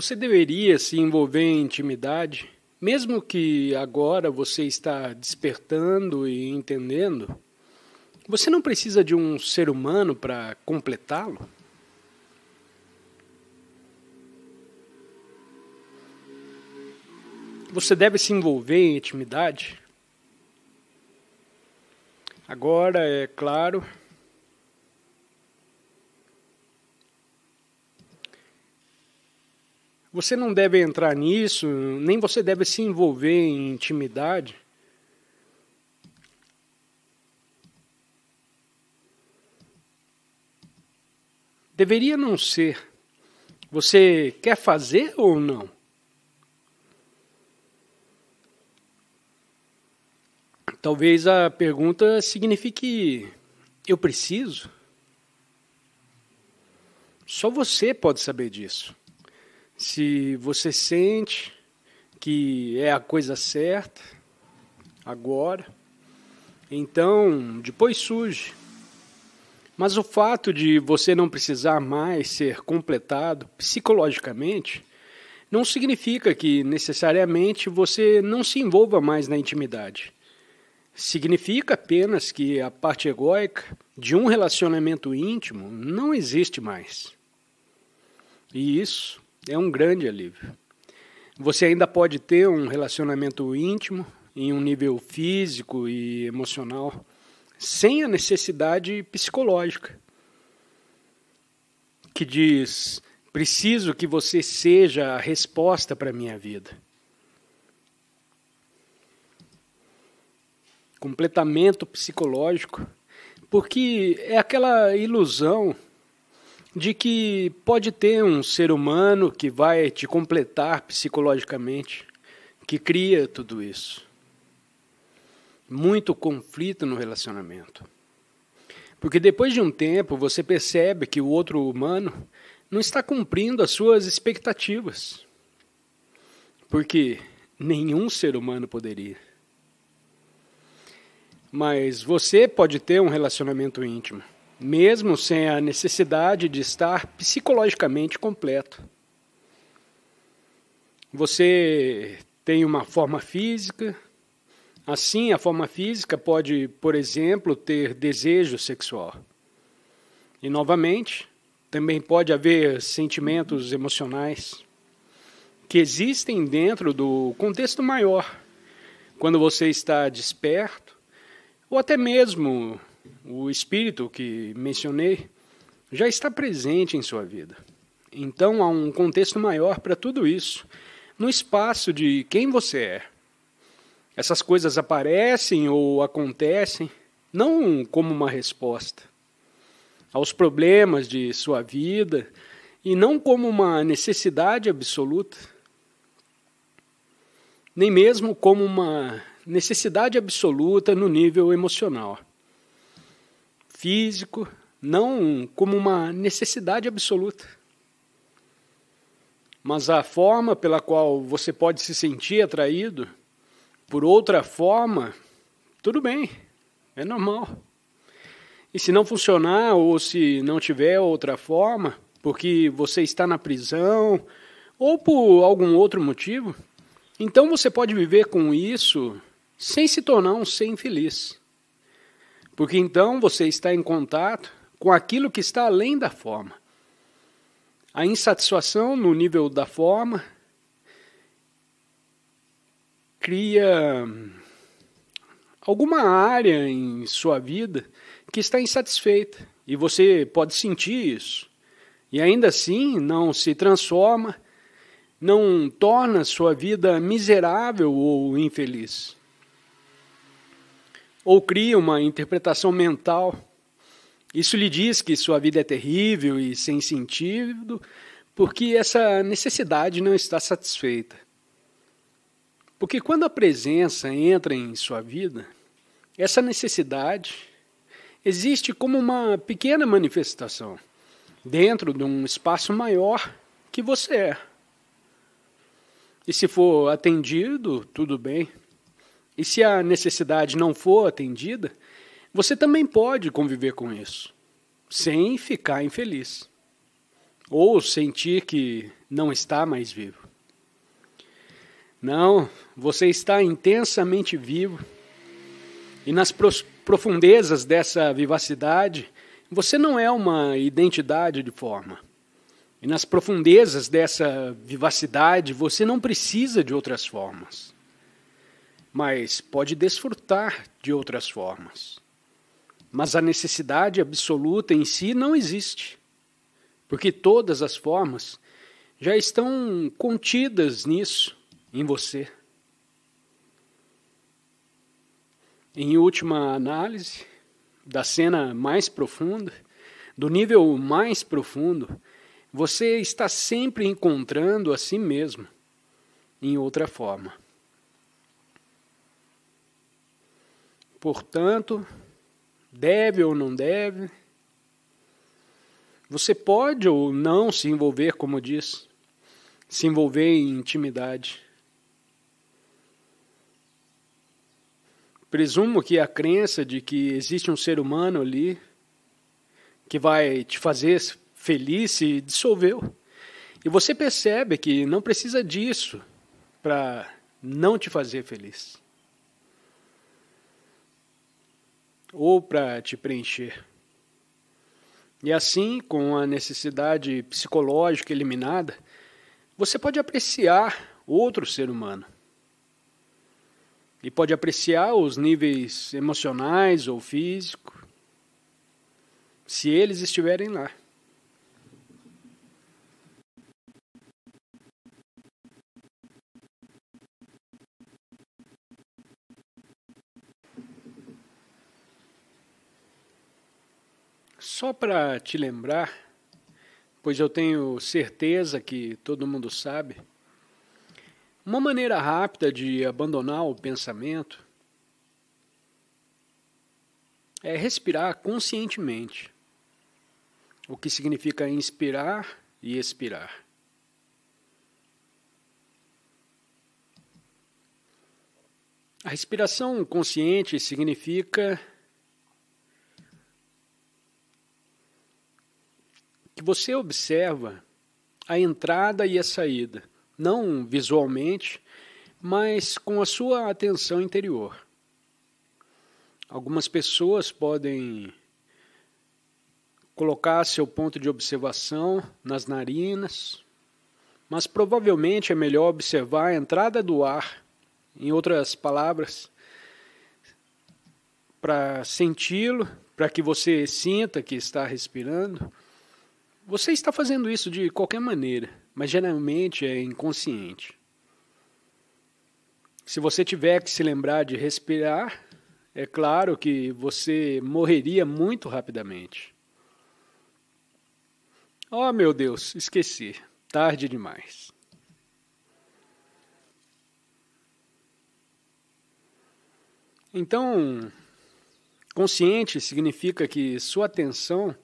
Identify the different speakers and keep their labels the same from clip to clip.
Speaker 1: Você deveria se envolver em intimidade, mesmo que agora você está despertando e entendendo? Você não precisa de um ser humano para completá-lo? Você deve se envolver em intimidade? Agora, é claro, Você não deve entrar nisso, nem você deve se envolver em intimidade. Deveria não ser. Você quer fazer ou não? Talvez a pergunta signifique: eu preciso? Só você pode saber disso se você sente que é a coisa certa agora, então depois surge. Mas o fato de você não precisar mais ser completado psicologicamente não significa que necessariamente você não se envolva mais na intimidade. Significa apenas que a parte egoica de um relacionamento íntimo não existe mais. E isso é um grande alívio. Você ainda pode ter um relacionamento íntimo em um nível físico e emocional sem a necessidade psicológica que diz: preciso que você seja a resposta para a minha vida. Completamento psicológico, porque é aquela ilusão de que pode ter um ser humano que vai te completar psicologicamente, que cria tudo isso. Muito conflito no relacionamento. Porque depois de um tempo você percebe que o outro humano não está cumprindo as suas expectativas. Porque nenhum ser humano poderia. Mas você pode ter um relacionamento íntimo mesmo sem a necessidade de estar psicologicamente completo. Você tem uma forma física, assim, a forma física pode, por exemplo, ter desejo sexual. E, novamente, também pode haver sentimentos emocionais que existem dentro do contexto maior, quando você está desperto ou até mesmo o espírito que mencionei já está presente em sua vida. Então há um contexto maior para tudo isso, no espaço de quem você é. Essas coisas aparecem ou acontecem não como uma resposta aos problemas de sua vida e não como uma necessidade absoluta, nem mesmo como uma necessidade absoluta no nível emocional físico, não como uma necessidade absoluta. Mas a forma pela qual você pode se sentir atraído por outra forma, tudo bem, é normal. E se não funcionar ou se não tiver outra forma, porque você está na prisão ou por algum outro motivo, então você pode viver com isso sem se tornar um ser infeliz. Porque então você está em contato com aquilo que está além da forma. A insatisfação no nível da forma cria alguma área em sua vida que está insatisfeita e você pode sentir isso. E ainda assim não se transforma, não torna sua vida miserável ou infeliz ou cria uma interpretação mental. Isso lhe diz que sua vida é terrível e sem sentido, porque essa necessidade não está satisfeita. Porque quando a presença entra em sua vida, essa necessidade existe como uma pequena manifestação dentro de um espaço maior que você é. E se for atendido, tudo bem. E se a necessidade não for atendida, você também pode conviver com isso, sem ficar infeliz ou sentir que não está mais vivo. Não, você está intensamente vivo. E nas profundezas dessa vivacidade, você não é uma identidade de forma. E nas profundezas dessa vivacidade, você não precisa de outras formas mas pode desfrutar de outras formas. Mas a necessidade absoluta em si não existe, porque todas as formas já estão contidas nisso, em você. Em última análise, da cena mais profunda, do nível mais profundo, você está sempre encontrando a si mesmo em outra forma. Portanto, deve ou não deve. Você pode ou não se envolver, como diz, se envolver em intimidade. Presumo que a crença de que existe um ser humano ali que vai te fazer feliz se dissolveu. E você percebe que não precisa disso para não te fazer feliz. ou para te preencher. E assim, com a necessidade psicológica eliminada, você pode apreciar outro ser humano. E pode apreciar os níveis emocionais ou físicos, se eles estiverem lá. Só para te lembrar, pois eu tenho certeza que todo mundo sabe, uma maneira rápida de abandonar o pensamento é respirar conscientemente, o que significa inspirar e expirar. A respiração consciente significa que você observa a entrada e a saída, não visualmente, mas com a sua atenção interior. Algumas pessoas podem colocar seu ponto de observação nas narinas, mas provavelmente é melhor observar a entrada do ar, em outras palavras, para senti-lo, para que você sinta que está respirando você está fazendo isso de qualquer maneira, mas geralmente é inconsciente. Se você tiver que se lembrar de respirar, é claro que você morreria muito rapidamente. Oh, meu Deus, esqueci. Tarde demais. Então, consciente significa que sua atenção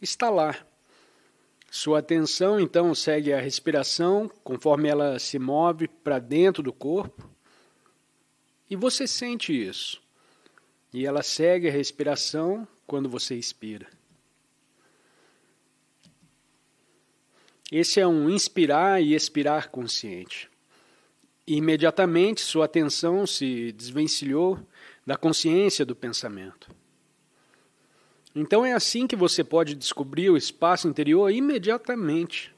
Speaker 1: está lá, sua atenção então segue a respiração, conforme ela se move para dentro do corpo. E você sente isso. E ela segue a respiração quando você expira. Esse é um inspirar e expirar consciente. Imediatamente sua atenção se desvencilhou da consciência do pensamento. Então é assim que você pode descobrir o espaço interior imediatamente.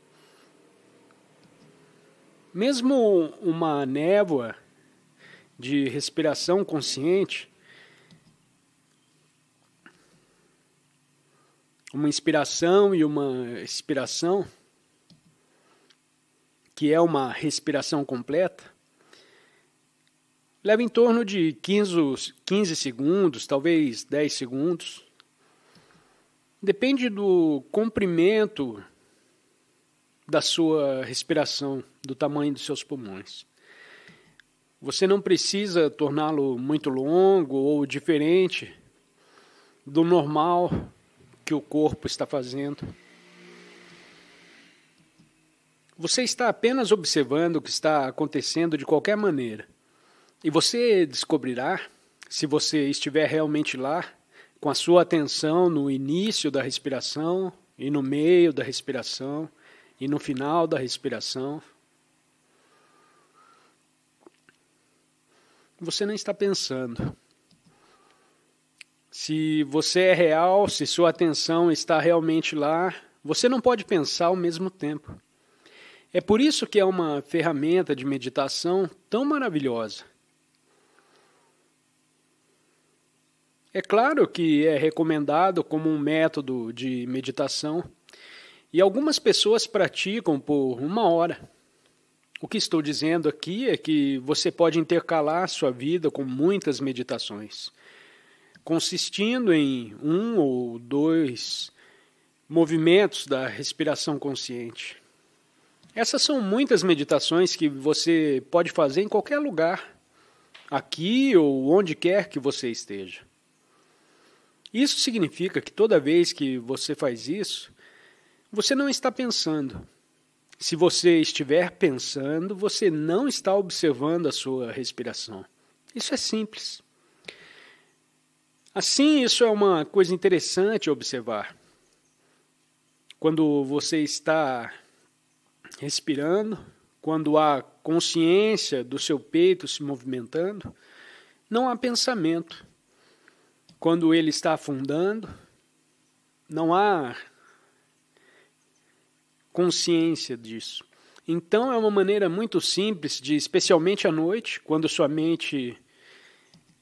Speaker 1: Mesmo uma névoa de respiração consciente, uma inspiração e uma expiração, que é uma respiração completa, leva em torno de 15, 15 segundos, talvez 10 segundos. Depende do comprimento da sua respiração, do tamanho dos seus pulmões. Você não precisa torná-lo muito longo ou diferente do normal que o corpo está fazendo. Você está apenas observando o que está acontecendo de qualquer maneira. E você descobrirá, se você estiver realmente lá, com a sua atenção no início da respiração e no meio da respiração e no final da respiração. Você nem está pensando. Se você é real, se sua atenção está realmente lá, você não pode pensar ao mesmo tempo. É por isso que é uma ferramenta de meditação tão maravilhosa. É claro que é recomendado como um método de meditação e algumas pessoas praticam por uma hora. O que estou dizendo aqui é que você pode intercalar sua vida com muitas meditações, consistindo em um ou dois movimentos da respiração consciente. Essas são muitas meditações que você pode fazer em qualquer lugar, aqui ou onde quer que você esteja. Isso significa que toda vez que você faz isso, você não está pensando. Se você estiver pensando, você não está observando a sua respiração. Isso é simples. Assim, isso é uma coisa interessante observar. Quando você está respirando, quando há consciência do seu peito se movimentando, não há pensamento quando ele está afundando, não há consciência disso. Então é uma maneira muito simples de, especialmente à noite, quando sua mente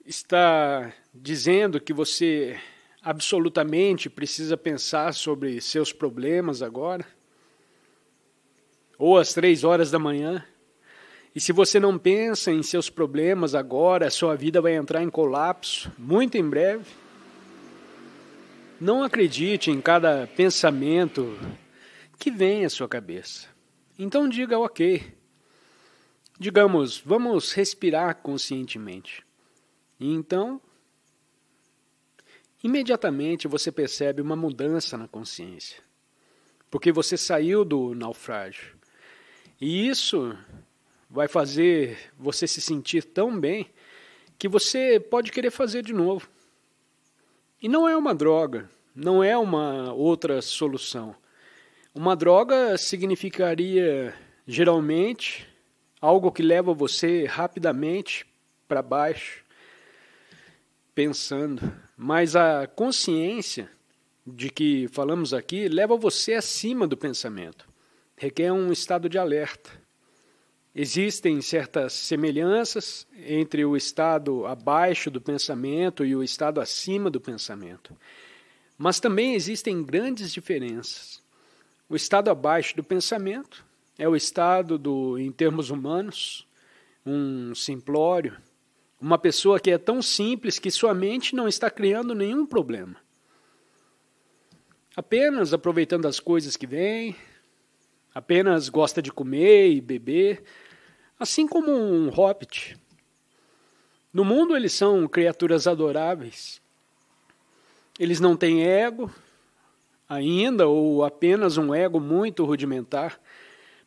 Speaker 1: está dizendo que você absolutamente precisa pensar sobre seus problemas agora, ou às três horas da manhã, e se você não pensa em seus problemas agora, sua vida vai entrar em colapso muito em breve. Não acredite em cada pensamento que vem à sua cabeça. Então diga OK. Digamos, vamos respirar conscientemente. E então, imediatamente você percebe uma mudança na consciência, porque você saiu do naufrágio. E isso vai fazer você se sentir tão bem que você pode querer fazer de novo. E não é uma droga, não é uma outra solução. Uma droga significaria geralmente algo que leva você rapidamente para baixo, pensando. Mas a consciência de que falamos aqui leva você acima do pensamento, requer um estado de alerta. Existem certas semelhanças entre o estado abaixo do pensamento e o estado acima do pensamento. Mas também existem grandes diferenças. O estado abaixo do pensamento é o estado do, em termos humanos, um simplório, uma pessoa que é tão simples que sua mente não está criando nenhum problema. Apenas aproveitando as coisas que vêm, apenas gosta de comer e beber, assim como um hobbit. No mundo eles são criaturas adoráveis. Eles não têm ego ainda ou apenas um ego muito rudimentar,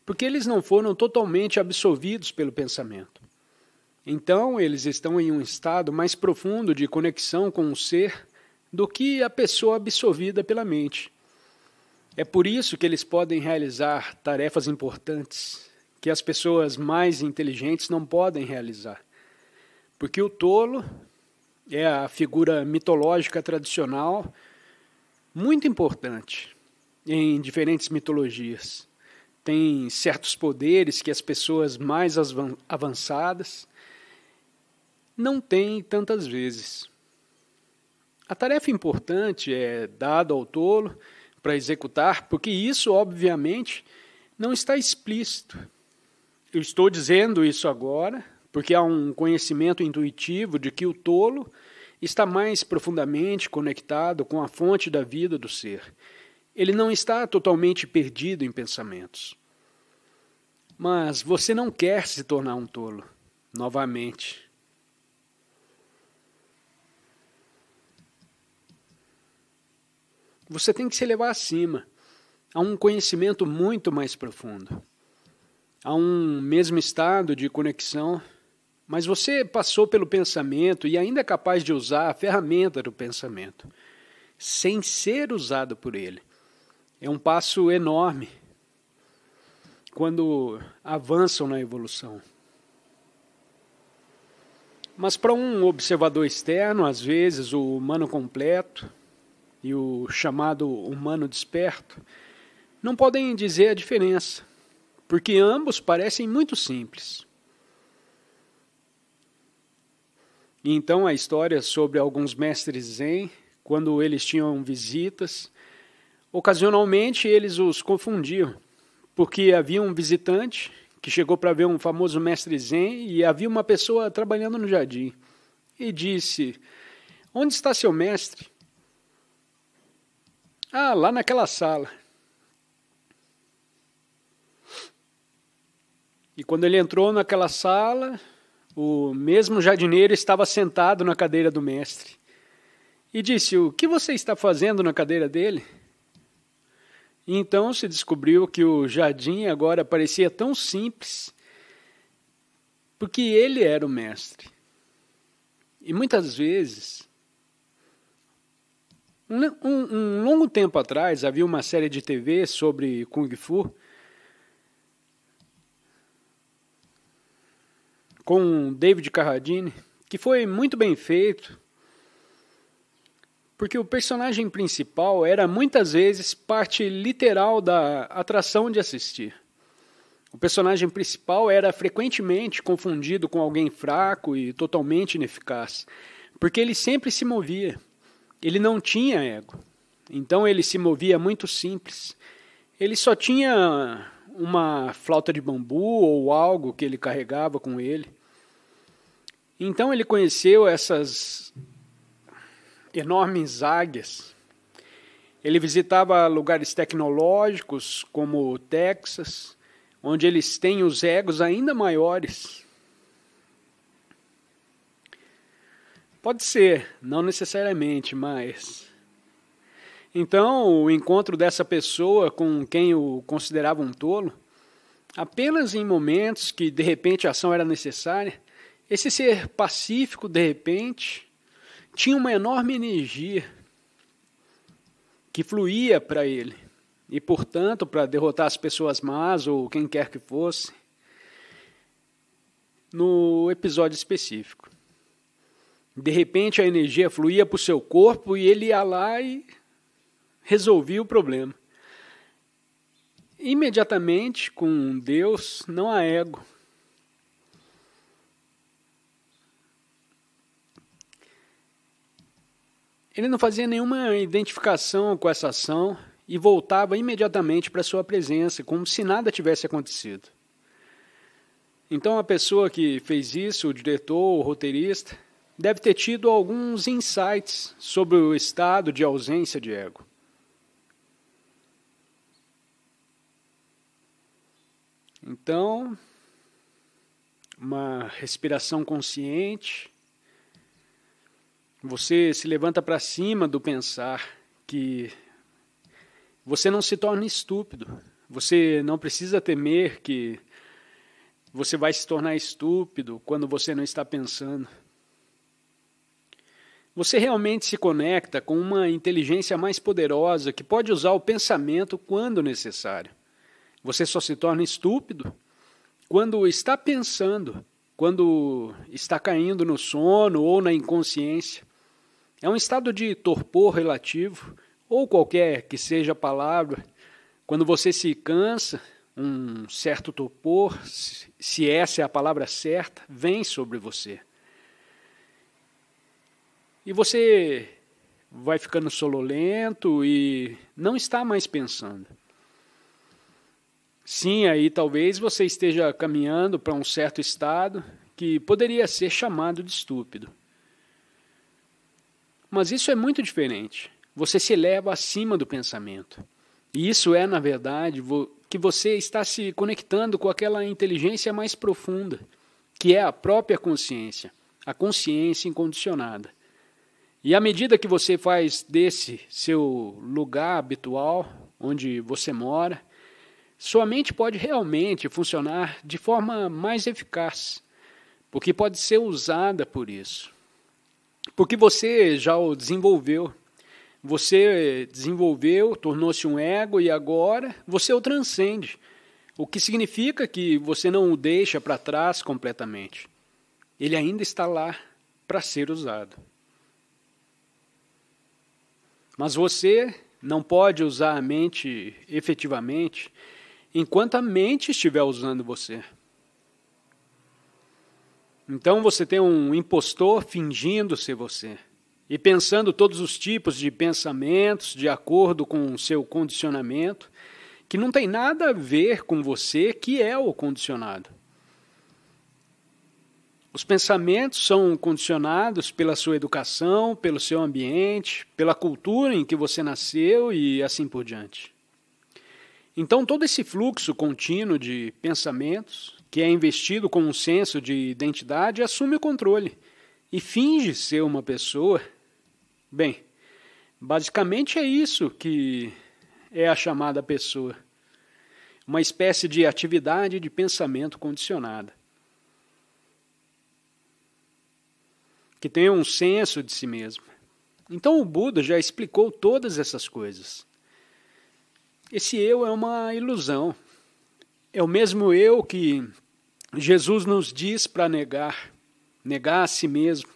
Speaker 1: porque eles não foram totalmente absorvidos pelo pensamento. Então, eles estão em um estado mais profundo de conexão com o ser do que a pessoa absorvida pela mente. É por isso que eles podem realizar tarefas importantes que as pessoas mais inteligentes não podem realizar. Porque o tolo é a figura mitológica tradicional muito importante em diferentes mitologias. Tem certos poderes que as pessoas mais avançadas não têm tantas vezes. A tarefa importante é dada ao tolo para executar, porque isso, obviamente, não está explícito. Eu estou dizendo isso agora porque há um conhecimento intuitivo de que o tolo está mais profundamente conectado com a fonte da vida do ser. Ele não está totalmente perdido em pensamentos. Mas você não quer se tornar um tolo, novamente. Você tem que se elevar acima, a um conhecimento muito mais profundo, a um mesmo estado de conexão. Mas você passou pelo pensamento e ainda é capaz de usar a ferramenta do pensamento, sem ser usado por ele. É um passo enorme quando avançam na evolução. Mas para um observador externo, às vezes o humano completo, e o chamado humano desperto, não podem dizer a diferença, porque ambos parecem muito simples. E então a história sobre alguns mestres Zen, quando eles tinham visitas, ocasionalmente eles os confundiam, porque havia um visitante que chegou para ver um famoso mestre Zen e havia uma pessoa trabalhando no jardim. E disse: Onde está seu mestre? Ah, lá naquela sala. E quando ele entrou naquela sala, o mesmo jardineiro estava sentado na cadeira do mestre. E disse: O que você está fazendo na cadeira dele? E então se descobriu que o jardim agora parecia tão simples, porque ele era o mestre. E muitas vezes um, um, longo tempo atrás havia uma série de TV sobre Kung Fu com David Carradine que foi muito bem feito porque o personagem principal era muitas vezes parte literal da atração de assistir. O personagem principal era frequentemente confundido com alguém fraco e totalmente ineficaz, porque ele sempre se movia, ele não tinha ego. Então ele se movia muito simples. Ele só tinha uma flauta de bambu ou algo que ele carregava com ele. Então ele conheceu essas enormes águias. Ele visitava lugares tecnológicos como o Texas, onde eles têm os egos ainda maiores Pode ser, não necessariamente, mas. Então, o encontro dessa pessoa com quem o considerava um tolo, apenas em momentos que de repente a ação era necessária, esse ser pacífico de repente tinha uma enorme energia que fluía para ele e, portanto, para derrotar as pessoas más ou quem quer que fosse, no episódio específico. De repente a energia fluía para o seu corpo e ele ia lá e resolvia o problema. Imediatamente com Deus não há ego. Ele não fazia nenhuma identificação com essa ação e voltava imediatamente para sua presença, como se nada tivesse acontecido. Então a pessoa que fez isso, o diretor, o roteirista, deve ter tido alguns insights sobre o estado de ausência de ego. Então, uma respiração consciente. Você se levanta para cima do pensar que você não se torna estúpido. Você não precisa temer que você vai se tornar estúpido quando você não está pensando. Você realmente se conecta com uma inteligência mais poderosa que pode usar o pensamento quando necessário. Você só se torna estúpido quando está pensando, quando está caindo no sono ou na inconsciência. É um estado de torpor relativo, ou qualquer que seja a palavra, quando você se cansa, um certo torpor, se essa é a palavra certa, vem sobre você. E você vai ficando sololento e não está mais pensando. Sim, aí talvez você esteja caminhando para um certo estado que poderia ser chamado de estúpido. Mas isso é muito diferente. Você se eleva acima do pensamento. E isso é, na verdade, que você está se conectando com aquela inteligência mais profunda, que é a própria consciência, a consciência incondicionada. E à medida que você faz desse seu lugar habitual, onde você mora, sua mente pode realmente funcionar de forma mais eficaz, porque pode ser usada por isso. Porque você já o desenvolveu. Você desenvolveu, tornou-se um ego e agora você o transcende, o que significa que você não o deixa para trás completamente. Ele ainda está lá para ser usado. Mas você não pode usar a mente efetivamente enquanto a mente estiver usando você. Então você tem um impostor fingindo ser você e pensando todos os tipos de pensamentos de acordo com o seu condicionamento, que não tem nada a ver com você que é o condicionado. Os pensamentos são condicionados pela sua educação, pelo seu ambiente, pela cultura em que você nasceu e assim por diante. Então, todo esse fluxo contínuo de pensamentos, que é investido com um senso de identidade, assume o controle e finge ser uma pessoa. Bem, basicamente é isso que é a chamada pessoa uma espécie de atividade de pensamento condicionada. que tenha um senso de si mesmo. Então o Buda já explicou todas essas coisas. Esse eu é uma ilusão. É o mesmo eu que Jesus nos diz para negar, negar a si mesmo.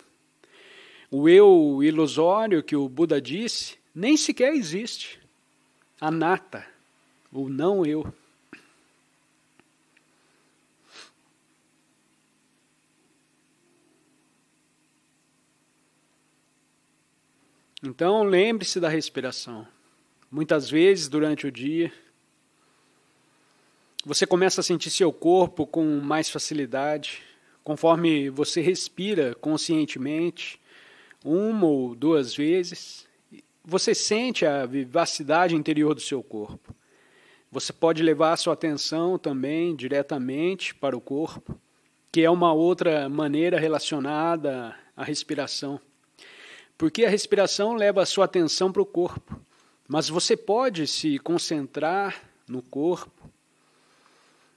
Speaker 1: O eu ilusório que o Buda disse nem sequer existe. Anata, o não eu. Então, lembre-se da respiração. Muitas vezes durante o dia, você começa a sentir seu corpo com mais facilidade, conforme você respira conscientemente, uma ou duas vezes, você sente a vivacidade interior do seu corpo. Você pode levar a sua atenção também diretamente para o corpo, que é uma outra maneira relacionada à respiração porque a respiração leva a sua atenção para o corpo. Mas você pode se concentrar no corpo.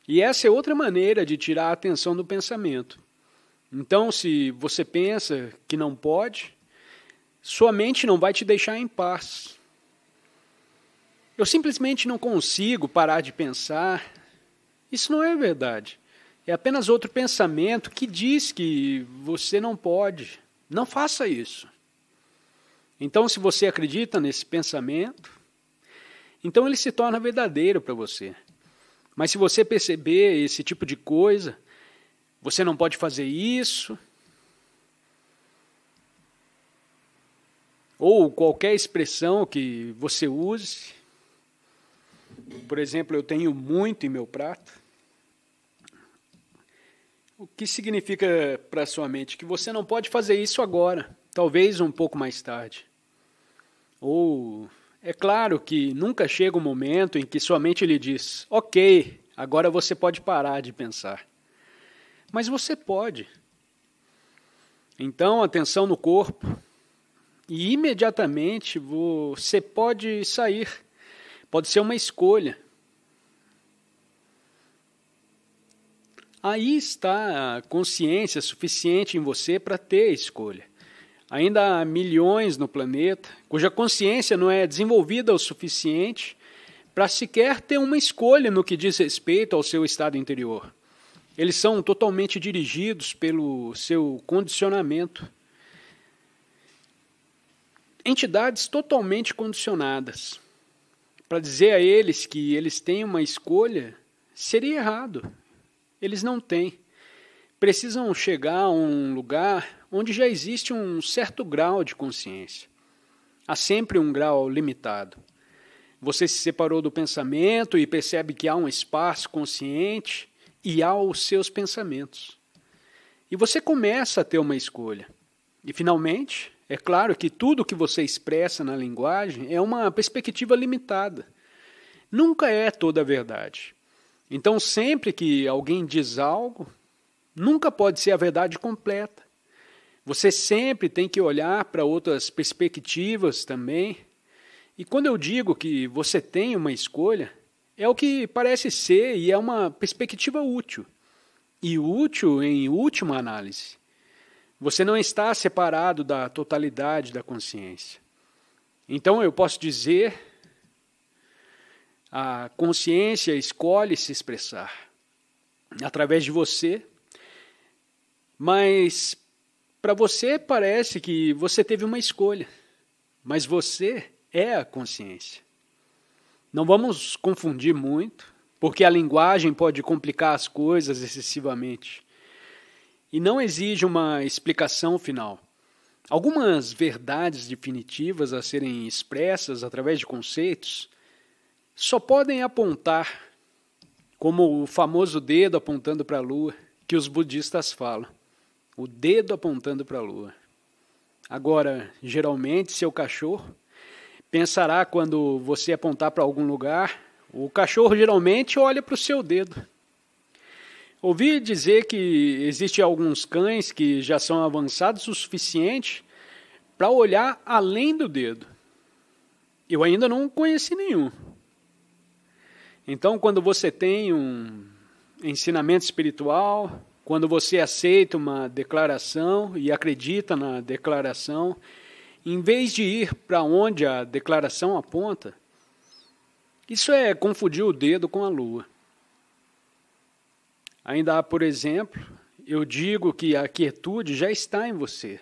Speaker 1: E essa é outra maneira de tirar a atenção do pensamento. Então, se você pensa que não pode, sua mente não vai te deixar em paz. Eu simplesmente não consigo parar de pensar. Isso não é verdade. É apenas outro pensamento que diz que você não pode. Não faça isso. Então, se você acredita nesse pensamento, então ele se torna verdadeiro para você. Mas se você perceber esse tipo de coisa, você não pode fazer isso, ou qualquer expressão que você use. Por exemplo, eu tenho muito em meu prato. O que significa para sua mente que você não pode fazer isso agora, talvez um pouco mais tarde. Ou é claro que nunca chega o um momento em que sua mente lhe diz: "OK, agora você pode parar de pensar". Mas você pode. Então, atenção no corpo. E imediatamente você pode sair. Pode ser uma escolha. Aí está a consciência suficiente em você para ter a escolha. Ainda há milhões no planeta cuja consciência não é desenvolvida o suficiente para sequer ter uma escolha no que diz respeito ao seu estado interior. Eles são totalmente dirigidos pelo seu condicionamento. Entidades totalmente condicionadas. Para dizer a eles que eles têm uma escolha seria errado. Eles não têm. Precisam chegar a um lugar onde já existe um certo grau de consciência. Há sempre um grau limitado. Você se separou do pensamento e percebe que há um espaço consciente e há os seus pensamentos. E você começa a ter uma escolha. E finalmente, é claro que tudo que você expressa na linguagem é uma perspectiva limitada. Nunca é toda a verdade. Então, sempre que alguém diz algo, nunca pode ser a verdade completa. Você sempre tem que olhar para outras perspectivas também. E quando eu digo que você tem uma escolha, é o que parece ser e é uma perspectiva útil. E útil em última análise. Você não está separado da totalidade da consciência. Então eu posso dizer: a consciência escolhe se expressar através de você, mas para você parece que você teve uma escolha, mas você é a consciência. Não vamos confundir muito, porque a linguagem pode complicar as coisas excessivamente. E não exige uma explicação final. Algumas verdades definitivas a serem expressas através de conceitos só podem apontar, como o famoso dedo apontando para a lua, que os budistas falam o dedo apontando para a lua. Agora, geralmente, seu cachorro pensará quando você apontar para algum lugar, o cachorro geralmente olha para o seu dedo. Ouvi dizer que existem alguns cães que já são avançados o suficiente para olhar além do dedo. Eu ainda não conheci nenhum. Então, quando você tem um ensinamento espiritual, quando você aceita uma declaração e acredita na declaração, em vez de ir para onde a declaração aponta, isso é confundir o dedo com a lua. Ainda há, por exemplo, eu digo que a quietude já está em você.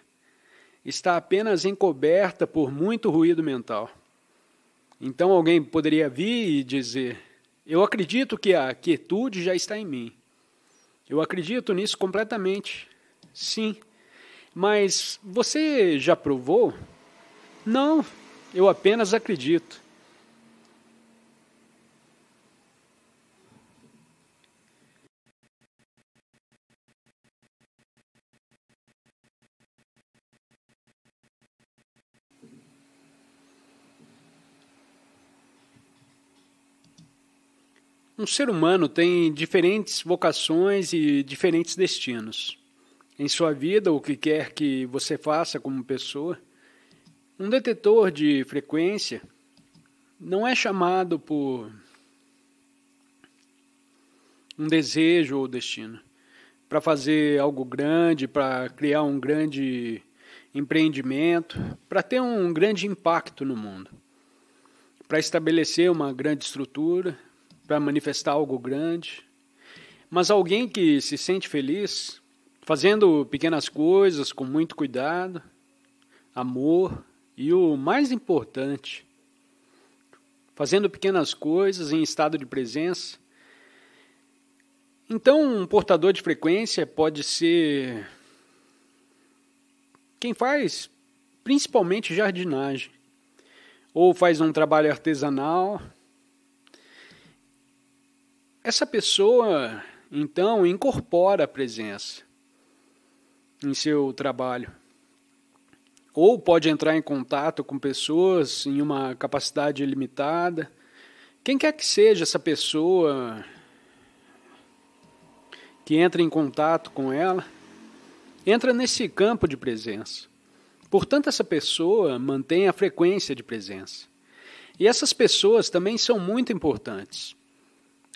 Speaker 1: Está apenas encoberta por muito ruído mental. Então alguém poderia vir e dizer: Eu acredito que a quietude já está em mim. Eu acredito nisso completamente. Sim. Mas você já provou? Não, eu apenas acredito. Um ser humano tem diferentes vocações e diferentes destinos. Em sua vida, o que quer que você faça como pessoa, um detetor de frequência não é chamado por um desejo ou destino para fazer algo grande, para criar um grande empreendimento, para ter um grande impacto no mundo, para estabelecer uma grande estrutura, para manifestar algo grande. Mas alguém que se sente feliz, fazendo pequenas coisas com muito cuidado, amor e o mais importante, fazendo pequenas coisas em estado de presença. Então, um portador de frequência pode ser quem faz principalmente jardinagem, ou faz um trabalho artesanal essa pessoa, então, incorpora a presença em seu trabalho. Ou pode entrar em contato com pessoas em uma capacidade limitada. Quem quer que seja essa pessoa que entra em contato com ela, entra nesse campo de presença. Portanto, essa pessoa mantém a frequência de presença. E essas pessoas também são muito importantes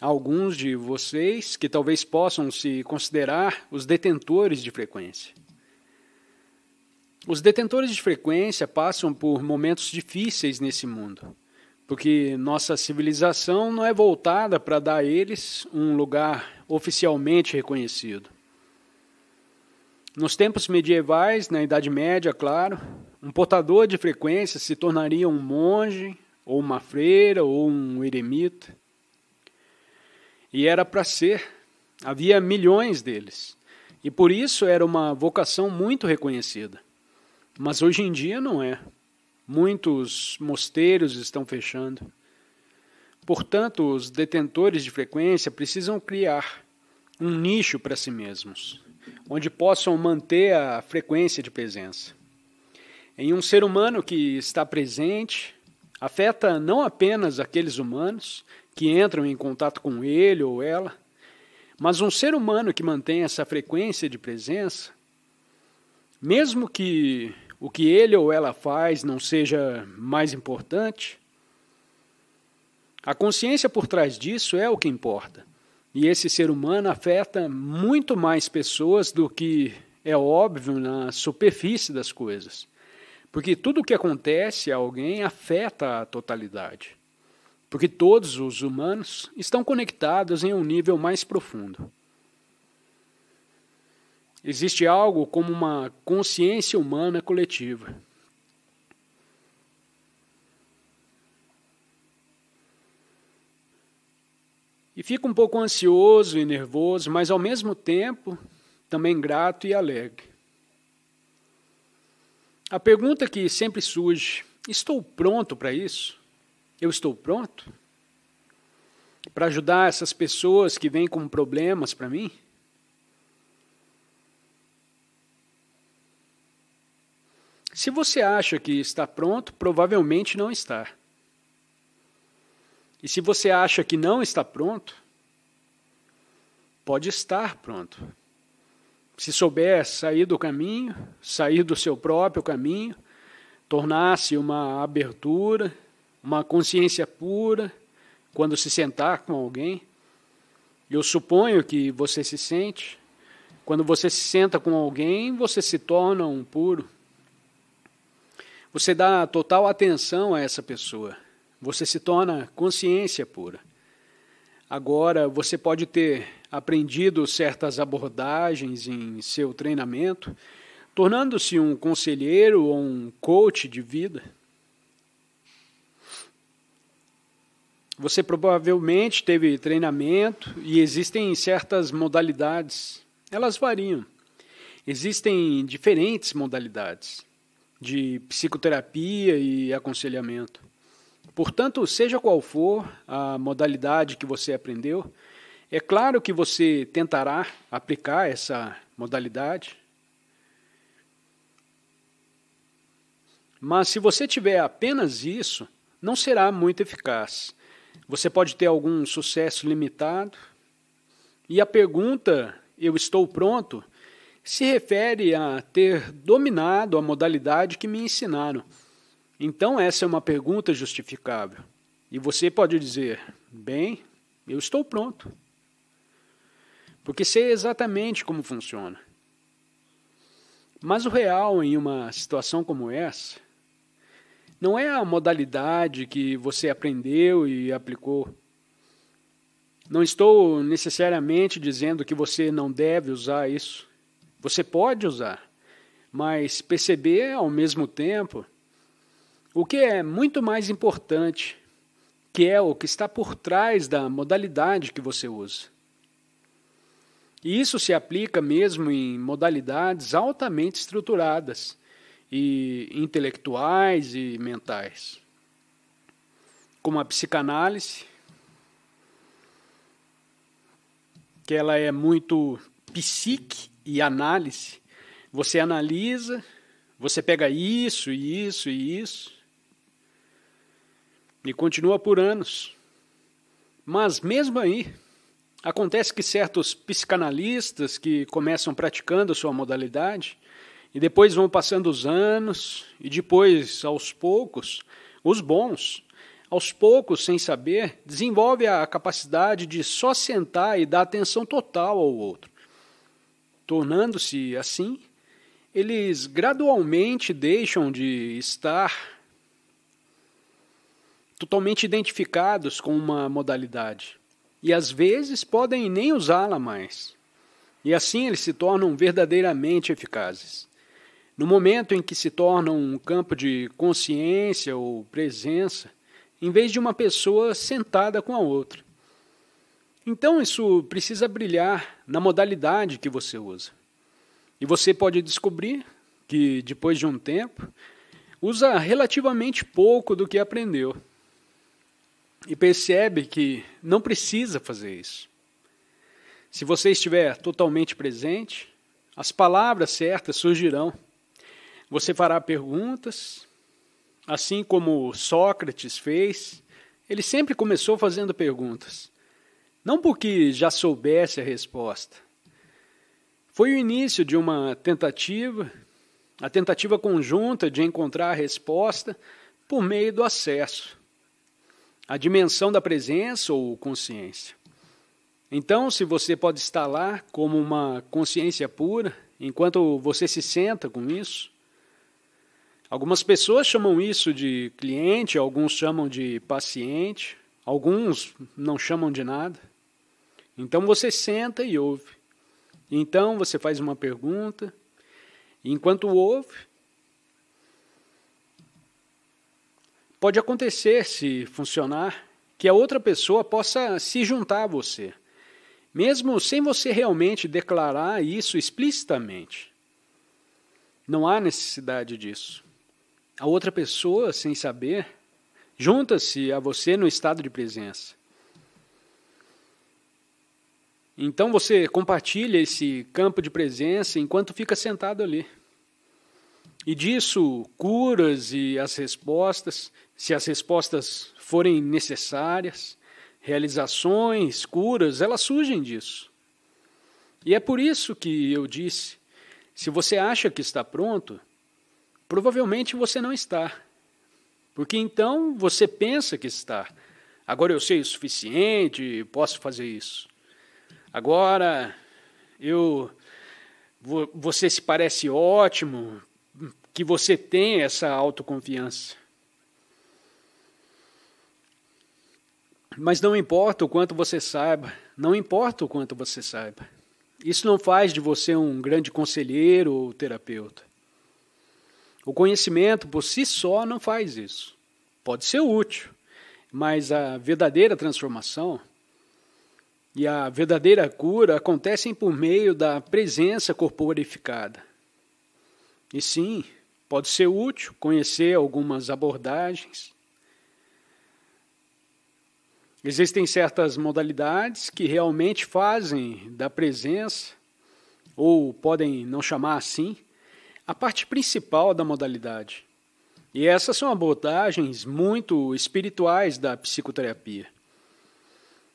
Speaker 1: alguns de vocês que talvez possam se considerar os detentores de frequência. Os detentores de frequência passam por momentos difíceis nesse mundo, porque nossa civilização não é voltada para dar a eles um lugar oficialmente reconhecido. Nos tempos medievais, na Idade Média, claro, um portador de frequência se tornaria um monge, ou uma freira, ou um eremita. E era para ser. Havia milhões deles. E por isso era uma vocação muito reconhecida. Mas hoje em dia não é. Muitos mosteiros estão fechando. Portanto, os detentores de frequência precisam criar um nicho para si mesmos, onde possam manter a frequência de presença. Em um ser humano que está presente, afeta não apenas aqueles humanos, que entram em contato com ele ou ela, mas um ser humano que mantém essa frequência de presença, mesmo que o que ele ou ela faz não seja mais importante, a consciência por trás disso é o que importa. E esse ser humano afeta muito mais pessoas do que é óbvio na superfície das coisas. Porque tudo o que acontece a alguém afeta a totalidade porque todos os humanos estão conectados em um nível mais profundo. Existe algo como uma consciência humana coletiva. E fico um pouco ansioso e nervoso, mas ao mesmo tempo também grato e alegre. A pergunta que sempre surge: estou pronto para isso? Eu estou pronto para ajudar essas pessoas que vêm com problemas para mim? Se você acha que está pronto, provavelmente não está. E se você acha que não está pronto, pode estar pronto. Se souber sair do caminho, sair do seu próprio caminho, tornar-se uma abertura, uma consciência pura quando se sentar com alguém. Eu suponho que você se sente. Quando você se senta com alguém, você se torna um puro. Você dá total atenção a essa pessoa. Você se torna consciência pura. Agora, você pode ter aprendido certas abordagens em seu treinamento, tornando-se um conselheiro ou um coach de vida. Você provavelmente teve treinamento e existem certas modalidades. Elas variam. Existem diferentes modalidades de psicoterapia e aconselhamento. Portanto, seja qual for a modalidade que você aprendeu, é claro que você tentará aplicar essa modalidade. Mas se você tiver apenas isso, não será muito eficaz. Você pode ter algum sucesso limitado. E a pergunta eu estou pronto se refere a ter dominado a modalidade que me ensinaram. Então, essa é uma pergunta justificável. E você pode dizer: bem, eu estou pronto. Porque sei exatamente como funciona. Mas o real em uma situação como essa não é a modalidade que você aprendeu e aplicou. Não estou necessariamente dizendo que você não deve usar isso. Você pode usar, mas perceber ao mesmo tempo o que é muito mais importante, que é o que está por trás da modalidade que você usa. E isso se aplica mesmo em modalidades altamente estruturadas e intelectuais e mentais, como a psicanálise, que ela é muito psique e análise. Você analisa, você pega isso e isso e isso e continua por anos. Mas mesmo aí, acontece que certos psicanalistas que começam praticando a sua modalidade e depois vão passando os anos, e depois, aos poucos, os bons, aos poucos, sem saber, desenvolve a capacidade de só sentar e dar atenção total ao outro. Tornando-se assim, eles gradualmente deixam de estar totalmente identificados com uma modalidade e às vezes podem nem usá-la mais. E assim eles se tornam verdadeiramente eficazes. No momento em que se tornam um campo de consciência ou presença, em vez de uma pessoa sentada com a outra. Então isso precisa brilhar na modalidade que você usa. E você pode descobrir que, depois de um tempo, usa relativamente pouco do que aprendeu. E percebe que não precisa fazer isso. Se você estiver totalmente presente, as palavras certas surgirão. Você fará perguntas, assim como Sócrates fez. Ele sempre começou fazendo perguntas, não porque já soubesse a resposta. Foi o início de uma tentativa, a tentativa conjunta de encontrar a resposta por meio do acesso, a dimensão da presença ou consciência. Então, se você pode estar lá como uma consciência pura, enquanto você se senta com isso, Algumas pessoas chamam isso de cliente, alguns chamam de paciente, alguns não chamam de nada. Então você senta e ouve. Então você faz uma pergunta, enquanto ouve, pode acontecer, se funcionar, que a outra pessoa possa se juntar a você, mesmo sem você realmente declarar isso explicitamente. Não há necessidade disso a outra pessoa, sem saber, junta-se a você no estado de presença. Então você compartilha esse campo de presença enquanto fica sentado ali. E disso curas e as respostas, se as respostas forem necessárias, realizações, curas, elas surgem disso. E é por isso que eu disse: se você acha que está pronto, Provavelmente você não está. Porque então você pensa que está. Agora eu sei o suficiente, posso fazer isso. Agora eu você se parece ótimo, que você tem essa autoconfiança. Mas não importa o quanto você saiba, não importa o quanto você saiba. Isso não faz de você um grande conselheiro ou terapeuta. O conhecimento por si só não faz isso. Pode ser útil, mas a verdadeira transformação e a verdadeira cura acontecem por meio da presença corporificada. E sim, pode ser útil conhecer algumas abordagens. Existem certas modalidades que realmente fazem da presença, ou podem não chamar assim, a parte principal da modalidade. E essas são abordagens muito espirituais da psicoterapia.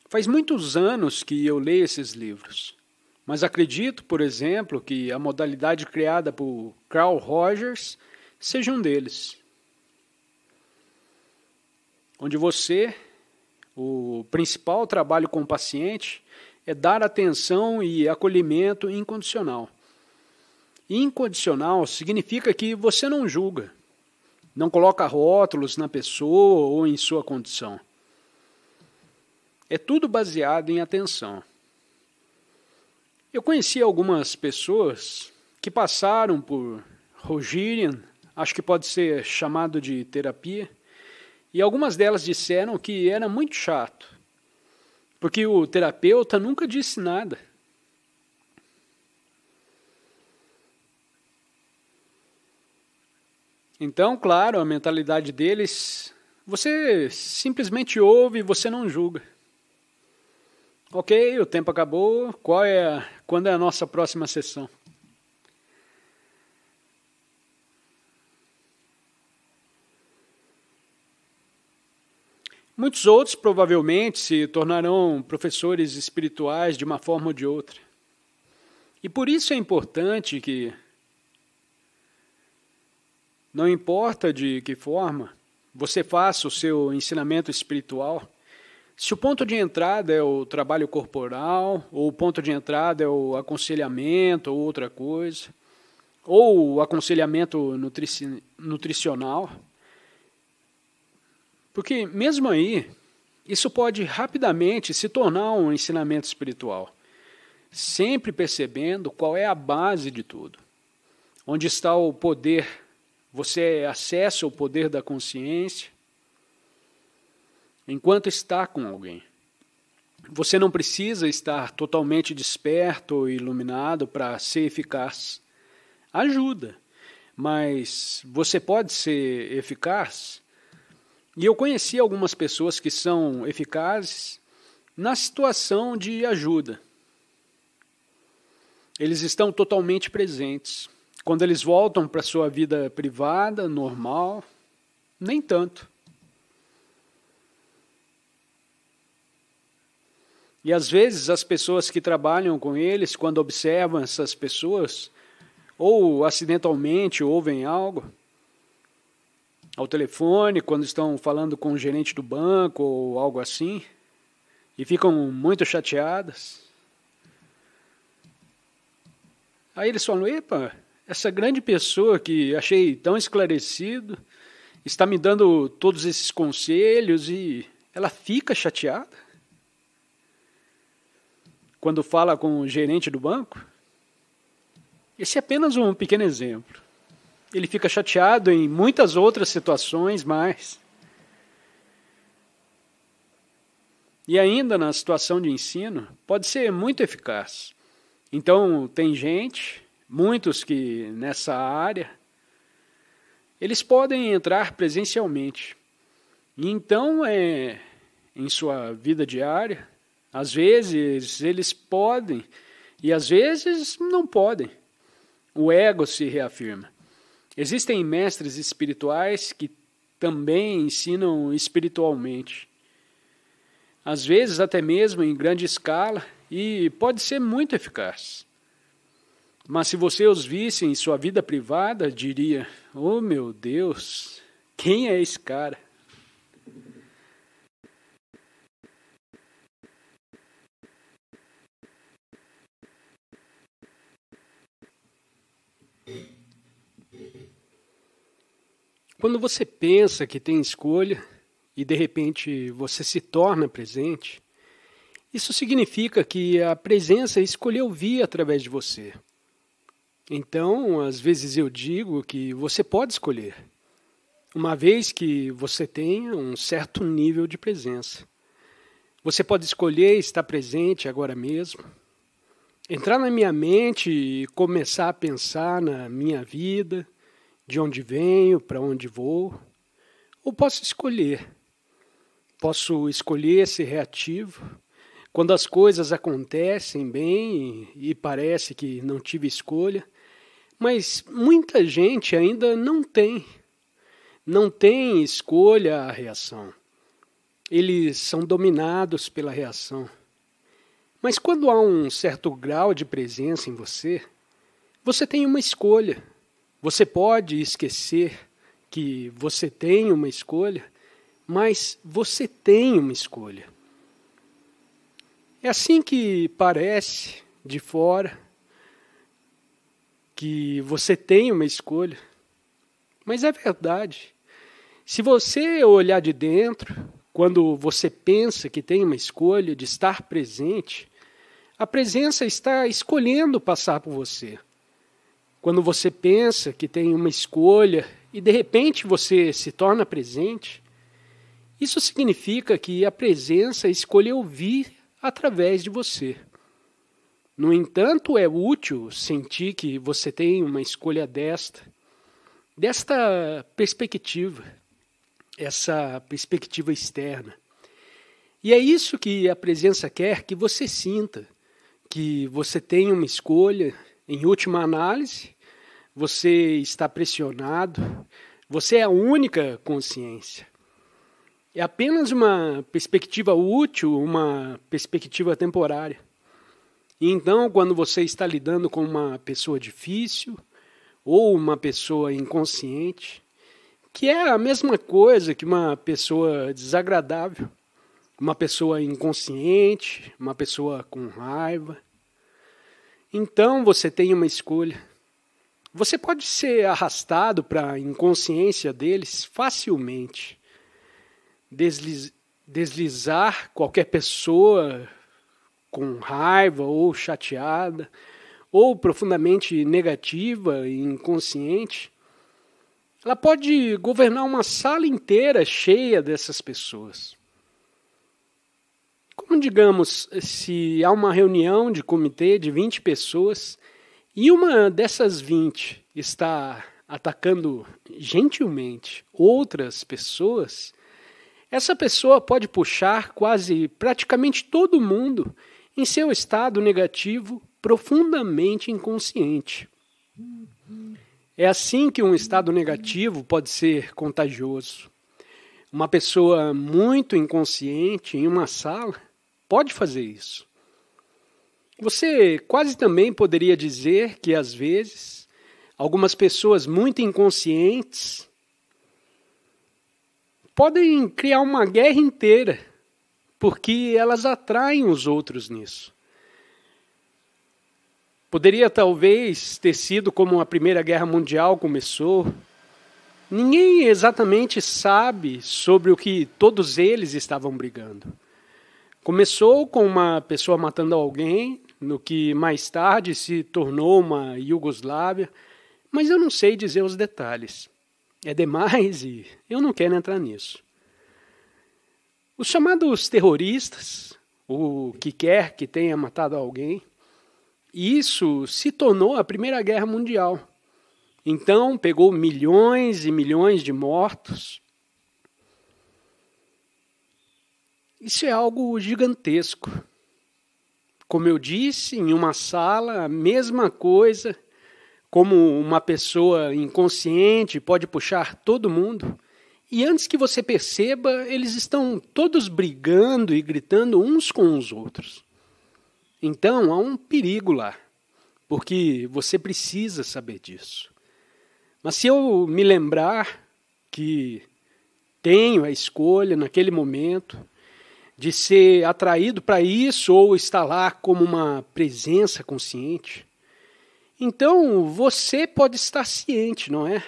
Speaker 1: Faz muitos anos que eu leio esses livros, mas acredito, por exemplo, que a modalidade criada por Carl Rogers seja um deles. Onde você, o principal trabalho com o paciente é dar atenção e acolhimento incondicional. Incondicional significa que você não julga, não coloca rótulos na pessoa ou em sua condição. É tudo baseado em atenção. Eu conheci algumas pessoas que passaram por Rogerian, acho que pode ser chamado de terapia, e algumas delas disseram que era muito chato, porque o terapeuta nunca disse nada. Então, claro, a mentalidade deles, você simplesmente ouve e você não julga. Ok, o tempo acabou. Qual é a, quando é a nossa próxima sessão? Muitos outros provavelmente se tornarão professores espirituais de uma forma ou de outra. E por isso é importante que não importa de que forma você faça o seu ensinamento espiritual, se o ponto de entrada é o trabalho corporal, ou o ponto de entrada é o aconselhamento ou outra coisa, ou o aconselhamento nutricional, porque mesmo aí, isso pode rapidamente se tornar um ensinamento espiritual, sempre percebendo qual é a base de tudo, onde está o poder você acessa o poder da consciência enquanto está com alguém. Você não precisa estar totalmente desperto ou iluminado para ser eficaz. Ajuda, mas você pode ser eficaz. E eu conheci algumas pessoas que são eficazes na situação de ajuda. Eles estão totalmente presentes. Quando eles voltam para sua vida privada, normal, nem tanto. E às vezes as pessoas que trabalham com eles, quando observam essas pessoas, ou acidentalmente ouvem algo, ao telefone, quando estão falando com o gerente do banco ou algo assim, e ficam muito chateadas. Aí eles falam: epa, essa grande pessoa que achei tão esclarecido está me dando todos esses conselhos e ela fica chateada quando fala com o gerente do banco? Esse é apenas um pequeno exemplo. Ele fica chateado em muitas outras situações mais. E ainda na situação de ensino, pode ser muito eficaz. Então, tem gente muitos que nessa área, eles podem entrar presencialmente. E então, é, em sua vida diária, às vezes eles podem e às vezes não podem. O ego se reafirma. Existem mestres espirituais que também ensinam espiritualmente. Às vezes, até mesmo em grande escala, e pode ser muito eficaz. Mas se você os visse em sua vida privada, diria: Oh meu Deus, quem é esse cara? Quando você pensa que tem escolha e de repente você se torna presente, isso significa que a presença escolheu vir através de você, então, às vezes eu digo que você pode escolher, uma vez que você tenha um certo nível de presença. Você pode escolher estar presente agora mesmo, entrar na minha mente e começar a pensar na minha vida, de onde venho, para onde vou. Ou posso escolher. Posso escolher ser reativo. Quando as coisas acontecem bem e parece que não tive escolha, mas muita gente ainda não tem. Não tem escolha a reação. Eles são dominados pela reação. Mas quando há um certo grau de presença em você, você tem uma escolha. Você pode esquecer que você tem uma escolha, mas você tem uma escolha. É assim que parece de fora que você tem uma escolha. Mas é verdade. Se você olhar de dentro, quando você pensa que tem uma escolha de estar presente, a presença está escolhendo passar por você. Quando você pensa que tem uma escolha e de repente você se torna presente, isso significa que a presença escolheu vir através de você. No entanto, é útil sentir que você tem uma escolha desta, desta perspectiva, essa perspectiva externa. E é isso que a presença quer que você sinta, que você tem uma escolha, em última análise, você está pressionado, você é a única consciência. É apenas uma perspectiva útil, uma perspectiva temporária. Então, quando você está lidando com uma pessoa difícil ou uma pessoa inconsciente, que é a mesma coisa que uma pessoa desagradável, uma pessoa inconsciente, uma pessoa com raiva. Então você tem uma escolha. Você pode ser arrastado para a inconsciência deles facilmente, deslizar qualquer pessoa com raiva ou chateada, ou profundamente negativa e inconsciente, ela pode governar uma sala inteira cheia dessas pessoas. Como digamos, se há uma reunião de comitê de 20 pessoas e uma dessas 20 está atacando gentilmente outras pessoas, essa pessoa pode puxar quase praticamente todo mundo em seu estado negativo profundamente inconsciente. É assim que um estado negativo pode ser contagioso. Uma pessoa muito inconsciente em uma sala pode fazer isso. Você quase também poderia dizer que, às vezes, algumas pessoas muito inconscientes podem criar uma guerra inteira porque elas atraem os outros nisso. Poderia talvez ter sido como a Primeira Guerra Mundial começou. Ninguém exatamente sabe sobre o que todos eles estavam brigando. Começou com uma pessoa matando alguém, no que mais tarde se tornou uma Iugoslávia, mas eu não sei dizer os detalhes. É demais e eu não quero entrar nisso. Os chamados terroristas, o que quer que tenha matado alguém, isso se tornou a Primeira Guerra Mundial. Então, pegou milhões e milhões de mortos. Isso é algo gigantesco. Como eu disse, em uma sala, a mesma coisa, como uma pessoa inconsciente pode puxar todo mundo. E antes que você perceba, eles estão todos brigando e gritando uns com os outros. Então há um perigo lá, porque você precisa saber disso. Mas se eu me lembrar que tenho a escolha naquele momento de ser atraído para isso ou estar lá como uma presença consciente, então você pode estar ciente, não é?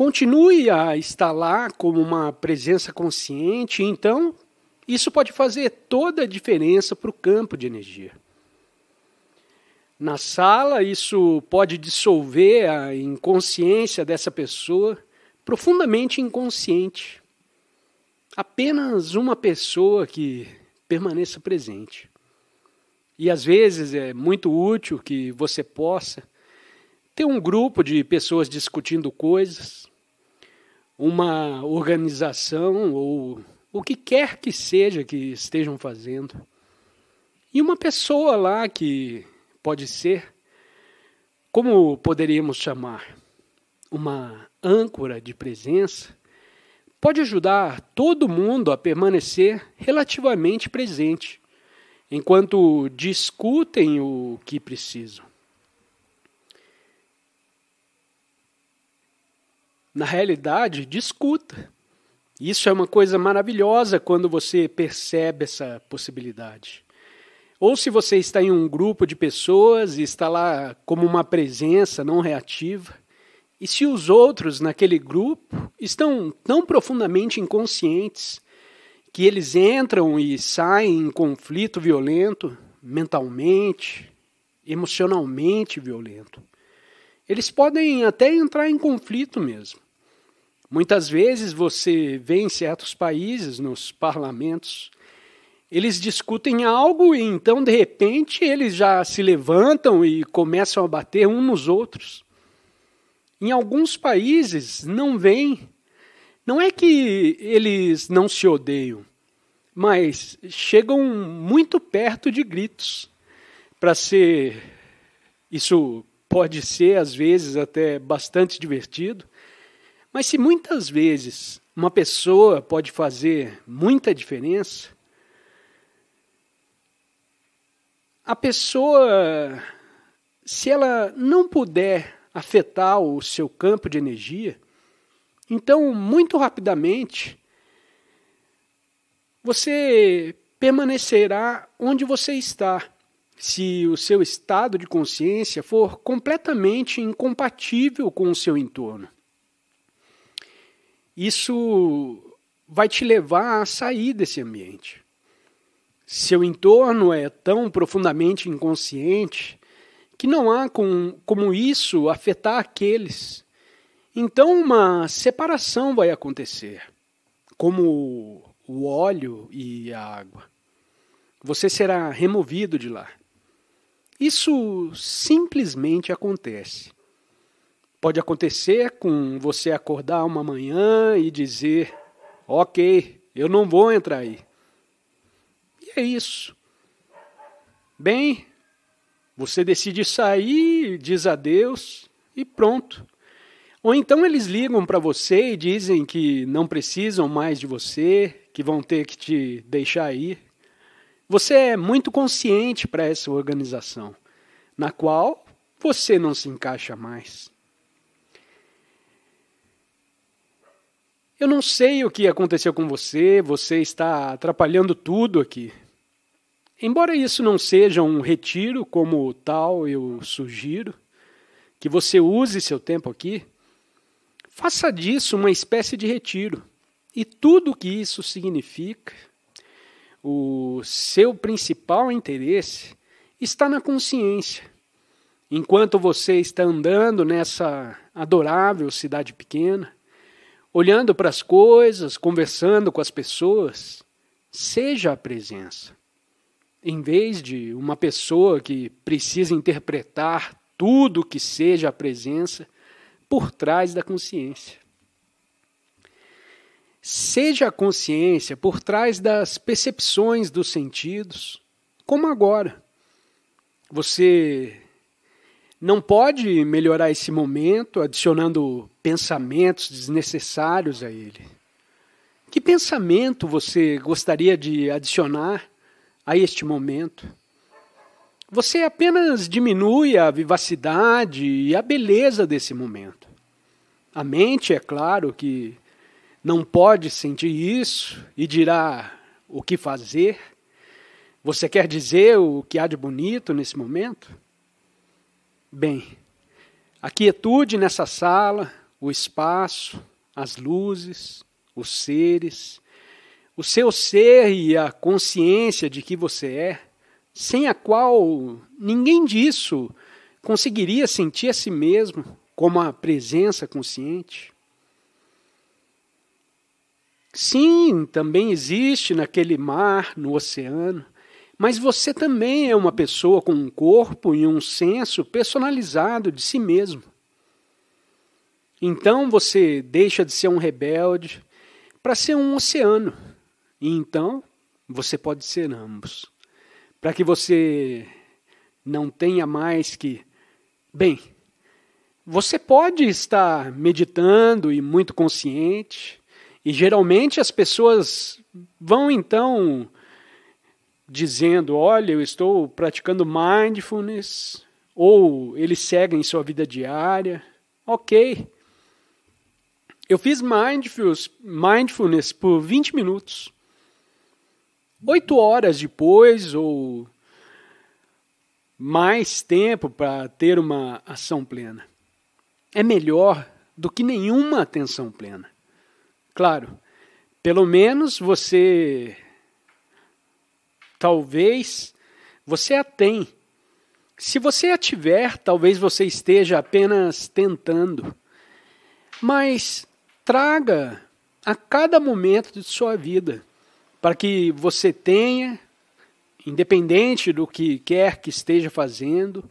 Speaker 1: continue a estar lá como uma presença consciente, então isso pode fazer toda a diferença para o campo de energia. Na sala, isso pode dissolver a inconsciência dessa pessoa, profundamente inconsciente. Apenas uma pessoa que permaneça presente. E às vezes é muito útil que você possa ter um grupo de pessoas discutindo coisas, uma organização ou o que quer que seja que estejam fazendo. E uma pessoa lá que pode ser, como poderíamos chamar, uma âncora de presença, pode ajudar todo mundo a permanecer relativamente presente, enquanto discutem o que precisam. na realidade, discuta. Isso é uma coisa maravilhosa quando você percebe essa possibilidade. Ou se você está em um grupo de pessoas e está lá como uma presença não reativa, e se os outros naquele grupo estão tão profundamente inconscientes que eles entram e saem em conflito violento mentalmente, emocionalmente violento eles podem até entrar em conflito mesmo. Muitas vezes você vê em certos países, nos parlamentos, eles discutem algo e então, de repente, eles já se levantam e começam a bater uns nos outros. Em alguns países, não vem. Não é que eles não se odeiam, mas chegam muito perto de gritos para ser isso pode ser, às vezes, até bastante divertido. Mas se muitas vezes uma pessoa pode fazer muita diferença, a pessoa, se ela não puder afetar o seu campo de energia, então, muito rapidamente, você permanecerá onde você está se o seu estado de consciência for completamente incompatível com o seu entorno. Isso vai te levar a sair desse ambiente. Seu entorno é tão profundamente inconsciente que não há com, como isso afetar aqueles. Então, uma separação vai acontecer, como o óleo e a água. Você será removido de lá. Isso simplesmente acontece. Pode acontecer com você acordar uma manhã e dizer: Ok, eu não vou entrar aí. E é isso. Bem, você decide sair, diz adeus e pronto. Ou então eles ligam para você e dizem que não precisam mais de você, que vão ter que te deixar ir. Você é muito consciente para essa organização, na qual você não se encaixa mais. Eu não sei o que aconteceu com você, você está atrapalhando tudo aqui. Embora isso não seja um retiro como tal, eu sugiro que você use seu tempo aqui. Faça disso uma espécie de retiro e tudo o que isso significa o seu principal interesse está na consciência. Enquanto você está andando nessa adorável cidade pequena, olhando para as coisas, conversando com as pessoas, seja a presença. Em vez de uma pessoa que precisa interpretar tudo que seja a presença por trás da consciência. Seja a consciência por trás das percepções dos sentidos, como agora. Você não pode melhorar esse momento adicionando pensamentos desnecessários a ele. Que pensamento você gostaria de adicionar a este momento? Você apenas diminui a vivacidade e a beleza desse momento. A mente, é claro, que não pode sentir isso e dirá o que fazer? Você quer dizer o que há de bonito nesse momento? Bem, a quietude nessa sala, o espaço, as luzes, os seres, o seu ser e a consciência de que você é, sem a qual ninguém disso conseguiria sentir a si mesmo como a presença consciente. Sim, também existe naquele mar, no oceano, mas você também é uma pessoa com um corpo e um senso personalizado de si mesmo. Então você deixa de ser um rebelde para ser um oceano. E então você pode ser ambos. Para que você não tenha mais que. Bem, você pode estar meditando e muito consciente, e geralmente as pessoas vão então dizendo: Olha, eu estou praticando mindfulness, ou eles seguem sua vida diária. Ok. Eu fiz mindfulness, mindfulness por 20 minutos. Oito horas depois, ou mais tempo para ter uma ação plena. É melhor do que nenhuma atenção plena. Claro, pelo menos você. Talvez você a tem. Se você a tiver, talvez você esteja apenas tentando. Mas traga a cada momento de sua vida para que você tenha, independente do que quer que esteja fazendo,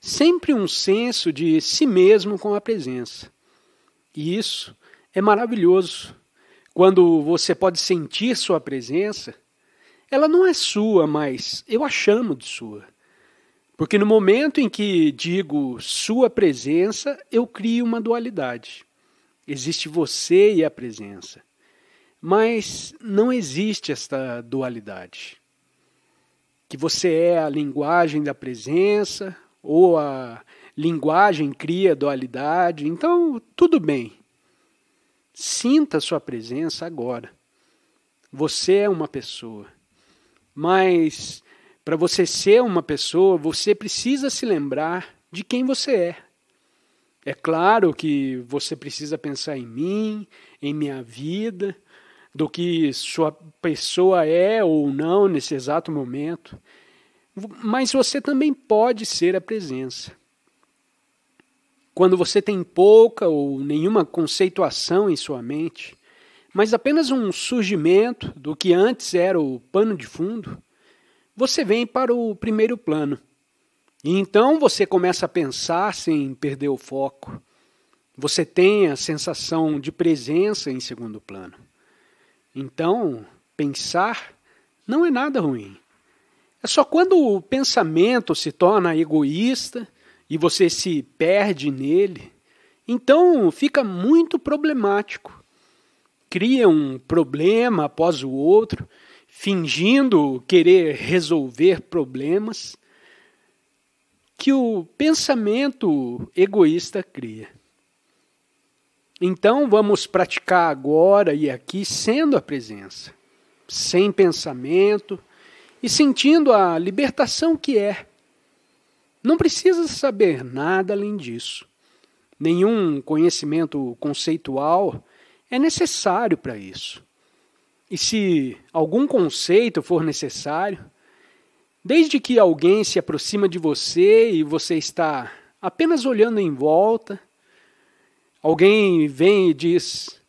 Speaker 1: sempre um senso de si mesmo com a presença. E isso é maravilhoso quando você pode sentir sua presença. Ela não é sua, mas eu a chamo de sua. Porque no momento em que digo sua presença, eu crio uma dualidade. Existe você e a presença. Mas não existe esta dualidade. Que você é a linguagem da presença ou a linguagem cria dualidade. Então, tudo bem. Sinta a sua presença agora. Você é uma pessoa. Mas para você ser uma pessoa, você precisa se lembrar de quem você é. É claro que você precisa pensar em mim, em minha vida, do que sua pessoa é ou não nesse exato momento. Mas você também pode ser a presença quando você tem pouca ou nenhuma conceituação em sua mente, mas apenas um surgimento do que antes era o pano de fundo, você vem para o primeiro plano. E então você começa a pensar sem perder o foco. Você tem a sensação de presença em segundo plano. Então, pensar não é nada ruim. É só quando o pensamento se torna egoísta e você se perde nele, então fica muito problemático. Cria um problema após o outro, fingindo querer resolver problemas que o pensamento egoísta cria. Então vamos praticar agora e aqui sendo a presença, sem pensamento e sentindo a libertação que é não precisa saber nada além disso. Nenhum conhecimento conceitual é necessário para isso. E se algum conceito for necessário, desde que alguém se aproxima de você e você está apenas olhando em volta, alguém vem e diz: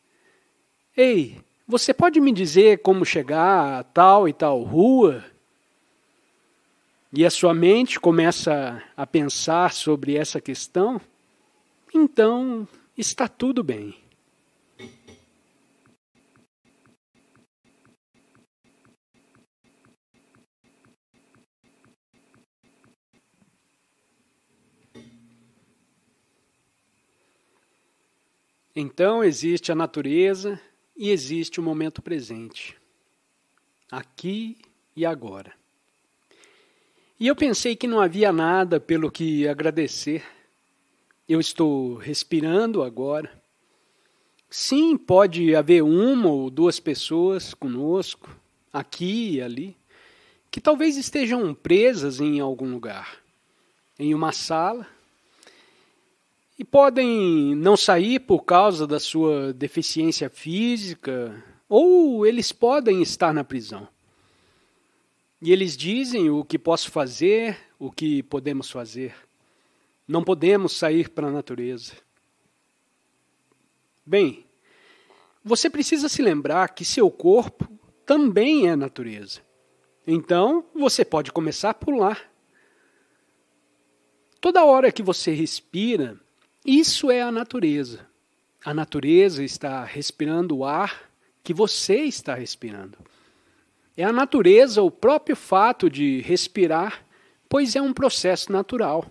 Speaker 1: Ei, você pode me dizer como chegar a tal e tal rua? e a sua mente começa a pensar sobre essa questão, então está tudo bem. Então existe a natureza e existe o momento presente, aqui e agora. E eu pensei que não havia nada pelo que agradecer. Eu estou respirando agora. Sim, pode haver uma ou duas pessoas conosco, aqui e ali, que talvez estejam presas em algum lugar, em uma sala, e podem não sair por causa da sua deficiência física, ou eles podem estar na prisão. E eles dizem o que posso fazer, o que podemos fazer. Não podemos sair para a natureza. Bem, você precisa se lembrar que seu corpo também é natureza. Então, você pode começar por lá. Toda hora que você respira, isso é a natureza. A natureza está respirando o ar que você está respirando. É a natureza, o próprio fato de respirar, pois é um processo natural.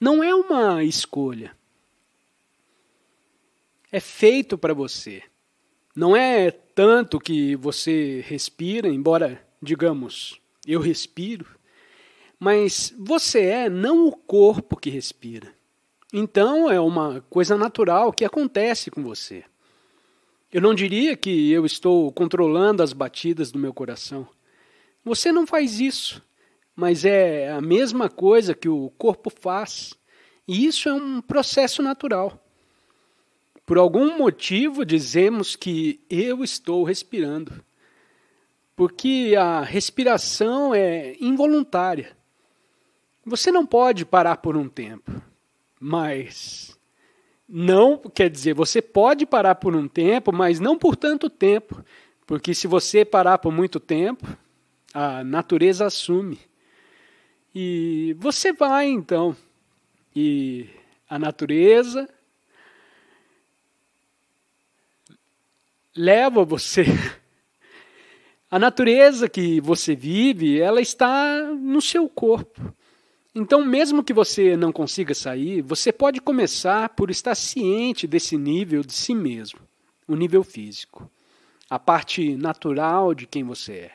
Speaker 1: Não é uma escolha. É feito para você. Não é tanto que você respira, embora, digamos, eu respiro, mas você é não o corpo que respira. Então é uma coisa natural que acontece com você. Eu não diria que eu estou controlando as batidas do meu coração. Você não faz isso, mas é a mesma coisa que o corpo faz. E isso é um processo natural. Por algum motivo dizemos que eu estou respirando, porque a respiração é involuntária. Você não pode parar por um tempo, mas não quer dizer, você pode parar por um tempo, mas não por tanto tempo, porque se você parar por muito tempo, a natureza assume. E você vai então. E a natureza leva você. A natureza que você vive, ela está no seu corpo. Então, mesmo que você não consiga sair, você pode começar por estar ciente desse nível de si mesmo, o nível físico, a parte natural de quem você é,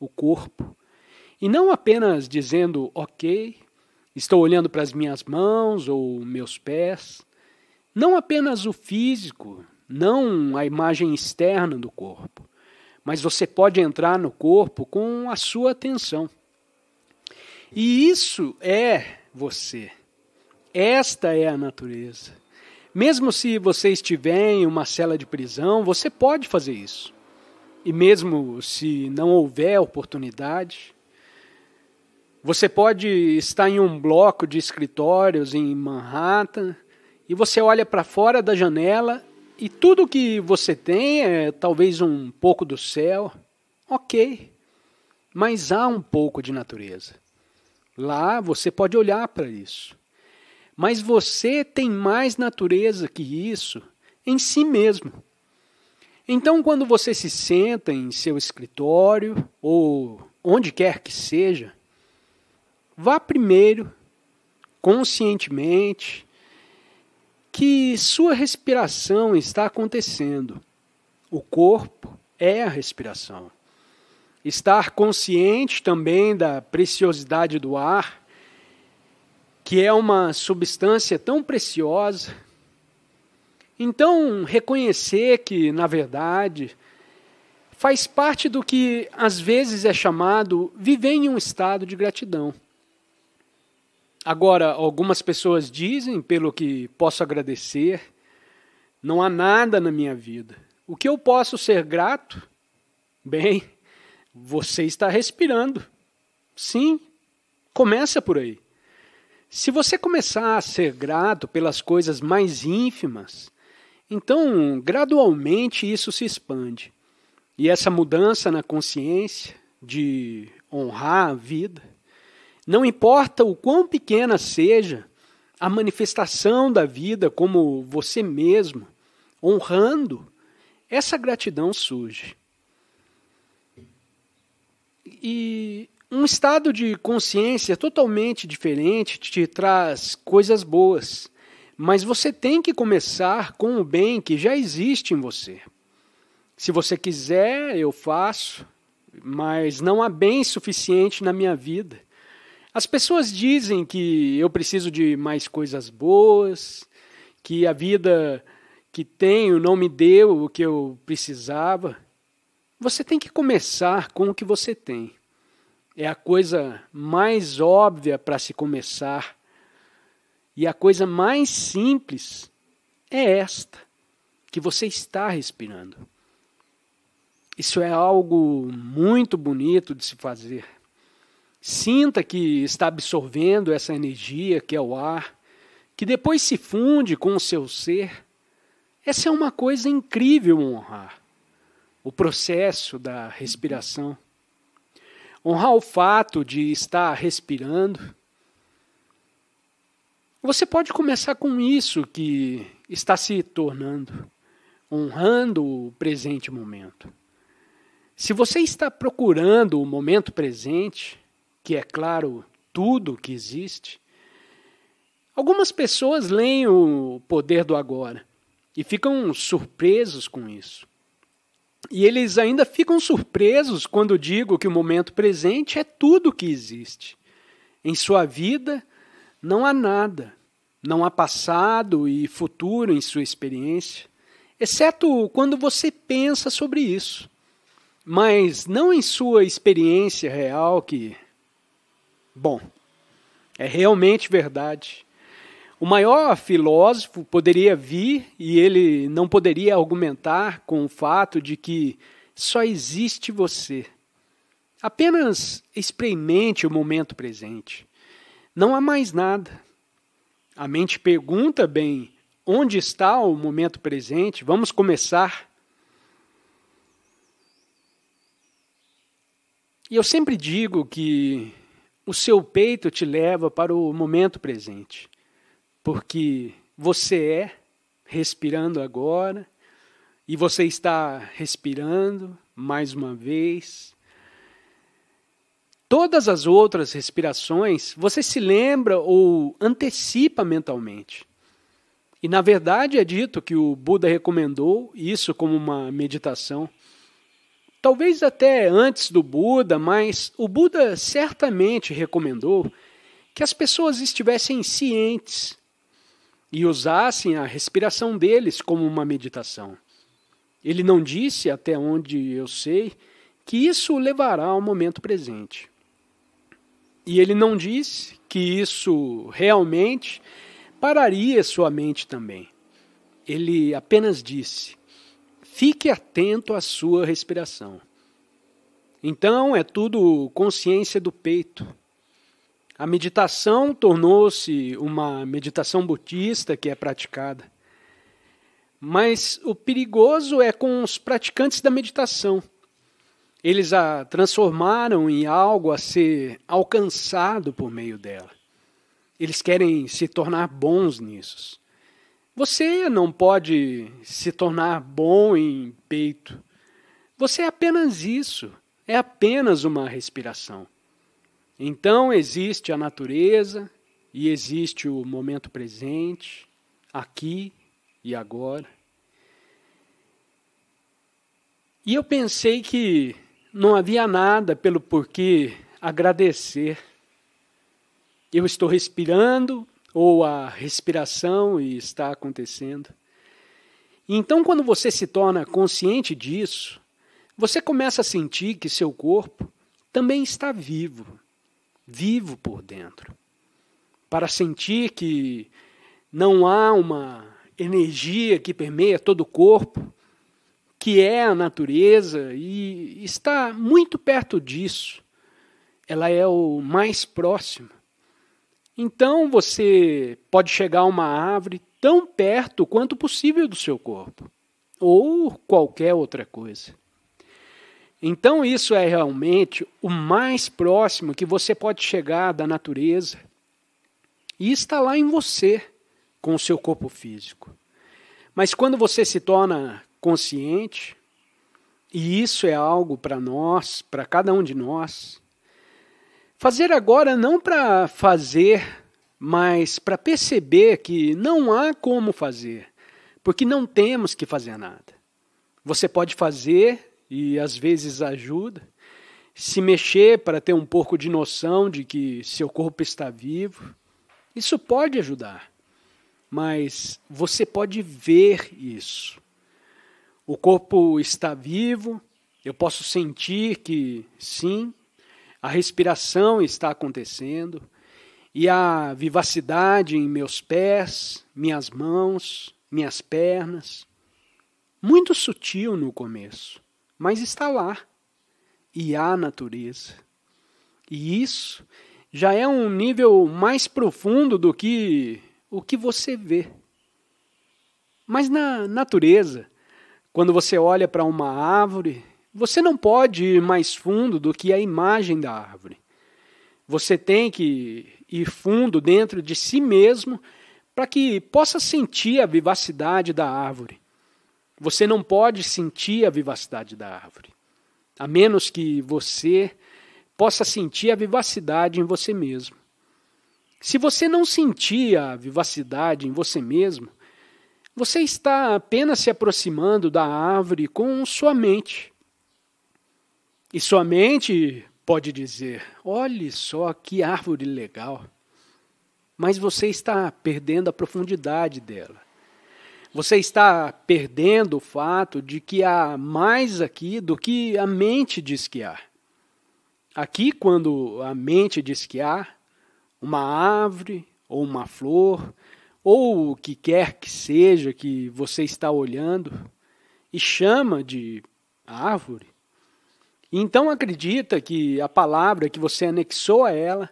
Speaker 1: o corpo. E não apenas dizendo, ok, estou olhando para as minhas mãos ou meus pés. Não apenas o físico, não a imagem externa do corpo, mas você pode entrar no corpo com a sua atenção. E isso é você. Esta é a natureza. Mesmo se você estiver em uma cela de prisão, você pode fazer isso. E mesmo se não houver oportunidade, você pode estar em um bloco de escritórios em Manhattan e você olha para fora da janela e tudo que você tem é talvez um pouco do céu. Ok, mas há um pouco de natureza. Lá você pode olhar para isso. Mas você tem mais natureza que isso em si mesmo. Então, quando você se senta em seu escritório ou onde quer que seja, vá primeiro, conscientemente, que sua respiração está acontecendo. O corpo é a respiração estar consciente também da preciosidade do ar, que é uma substância tão preciosa. Então, reconhecer que, na verdade, faz parte do que às vezes é chamado viver em um estado de gratidão. Agora, algumas pessoas dizem, pelo que posso agradecer, não há nada na minha vida. O que eu posso ser grato? Bem, você está respirando. Sim, começa por aí. Se você começar a ser grato pelas coisas mais ínfimas, então gradualmente isso se expande. E essa mudança na consciência de honrar a vida, não importa o quão pequena seja a manifestação da vida como você mesmo, honrando, essa gratidão surge e um estado de consciência totalmente diferente te traz coisas boas, mas você tem que começar com o bem que já existe em você. Se você quiser, eu faço, mas não há bem suficiente na minha vida. As pessoas dizem que eu preciso de mais coisas boas, que a vida que tenho não me deu o que eu precisava. Você tem que começar com o que você tem. É a coisa mais óbvia para se começar. E a coisa mais simples é esta, que você está respirando. Isso é algo muito bonito de se fazer. Sinta que está absorvendo essa energia que é o ar, que depois se funde com o seu ser. Essa é uma coisa incrível honrar o processo da respiração. Honrar o fato de estar respirando. Você pode começar com isso que está se tornando, honrando o presente momento. Se você está procurando o momento presente, que é claro tudo que existe, algumas pessoas leem o poder do agora e ficam surpresos com isso. E eles ainda ficam surpresos quando digo que o momento presente é tudo que existe. Em sua vida não há nada, não há passado e futuro em sua experiência, exceto quando você pensa sobre isso, mas não em sua experiência real que, bom, é realmente verdade. O maior filósofo poderia vir e ele não poderia argumentar com o fato de que só existe você. Apenas experimente o momento presente. Não há mais nada. A mente pergunta bem: onde está o momento presente? Vamos começar. E eu sempre digo que o seu peito te leva para o momento presente porque você é respirando agora e você está respirando mais uma vez. Todas as outras respirações você se lembra ou antecipa mentalmente. E na verdade é dito que o Buda recomendou isso como uma meditação. Talvez até antes do Buda, mas o Buda certamente recomendou que as pessoas estivessem cientes e usassem a respiração deles como uma meditação. Ele não disse, até onde eu sei, que isso levará ao momento presente. E ele não disse que isso realmente pararia sua mente também. Ele apenas disse: fique atento à sua respiração. Então é tudo consciência do peito a meditação tornou-se uma meditação budista que é praticada. Mas o perigoso é com os praticantes da meditação. Eles a transformaram em algo a ser alcançado por meio dela. Eles querem se tornar bons nisso. Você não pode se tornar bom em peito. Você é apenas isso. É apenas uma respiração. Então existe a natureza e existe o momento presente, aqui e agora. E eu pensei que não havia nada pelo porquê agradecer. Eu estou respirando, ou a respiração e está acontecendo. Então, quando você se torna consciente disso, você começa a sentir que seu corpo também está vivo vivo por dentro, para sentir que não há uma energia que permeia todo o corpo, que é a natureza e está muito perto disso. Ela é o mais próximo. Então você pode chegar a uma árvore tão perto quanto possível do seu corpo, ou qualquer outra coisa. Então, isso é realmente o mais próximo que você pode chegar da natureza e está lá em você, com o seu corpo físico. Mas quando você se torna consciente, e isso é algo para nós, para cada um de nós, fazer agora não para fazer, mas para perceber que não há como fazer, porque não temos que fazer nada. Você pode fazer e às vezes ajuda. Se mexer para ter um pouco de noção de que seu corpo está vivo. Isso pode ajudar, mas você pode ver isso. O corpo está vivo, eu posso sentir que sim, a respiração está acontecendo e a vivacidade em meus pés, minhas mãos, minhas pernas. Muito sutil no começo mas está lá. E há natureza. E isso já é um nível mais profundo do que o que você vê. Mas na natureza, quando você olha para uma árvore, você não pode ir mais fundo do que a imagem da árvore. Você tem que ir fundo dentro de si mesmo para que possa sentir a vivacidade da árvore, você não pode sentir a vivacidade da árvore, a menos que você possa sentir a vivacidade em você mesmo. Se você não sentir a vivacidade em você mesmo, você está apenas se aproximando da árvore com sua mente. E sua mente pode dizer: olhe só que árvore legal. Mas você está perdendo a profundidade dela você está perdendo o fato de que há mais aqui do que a mente diz que há. Aqui, quando a mente diz que há, uma árvore ou uma flor, ou o que quer que seja que você está olhando e chama de árvore, então acredita que a palavra que você anexou a ela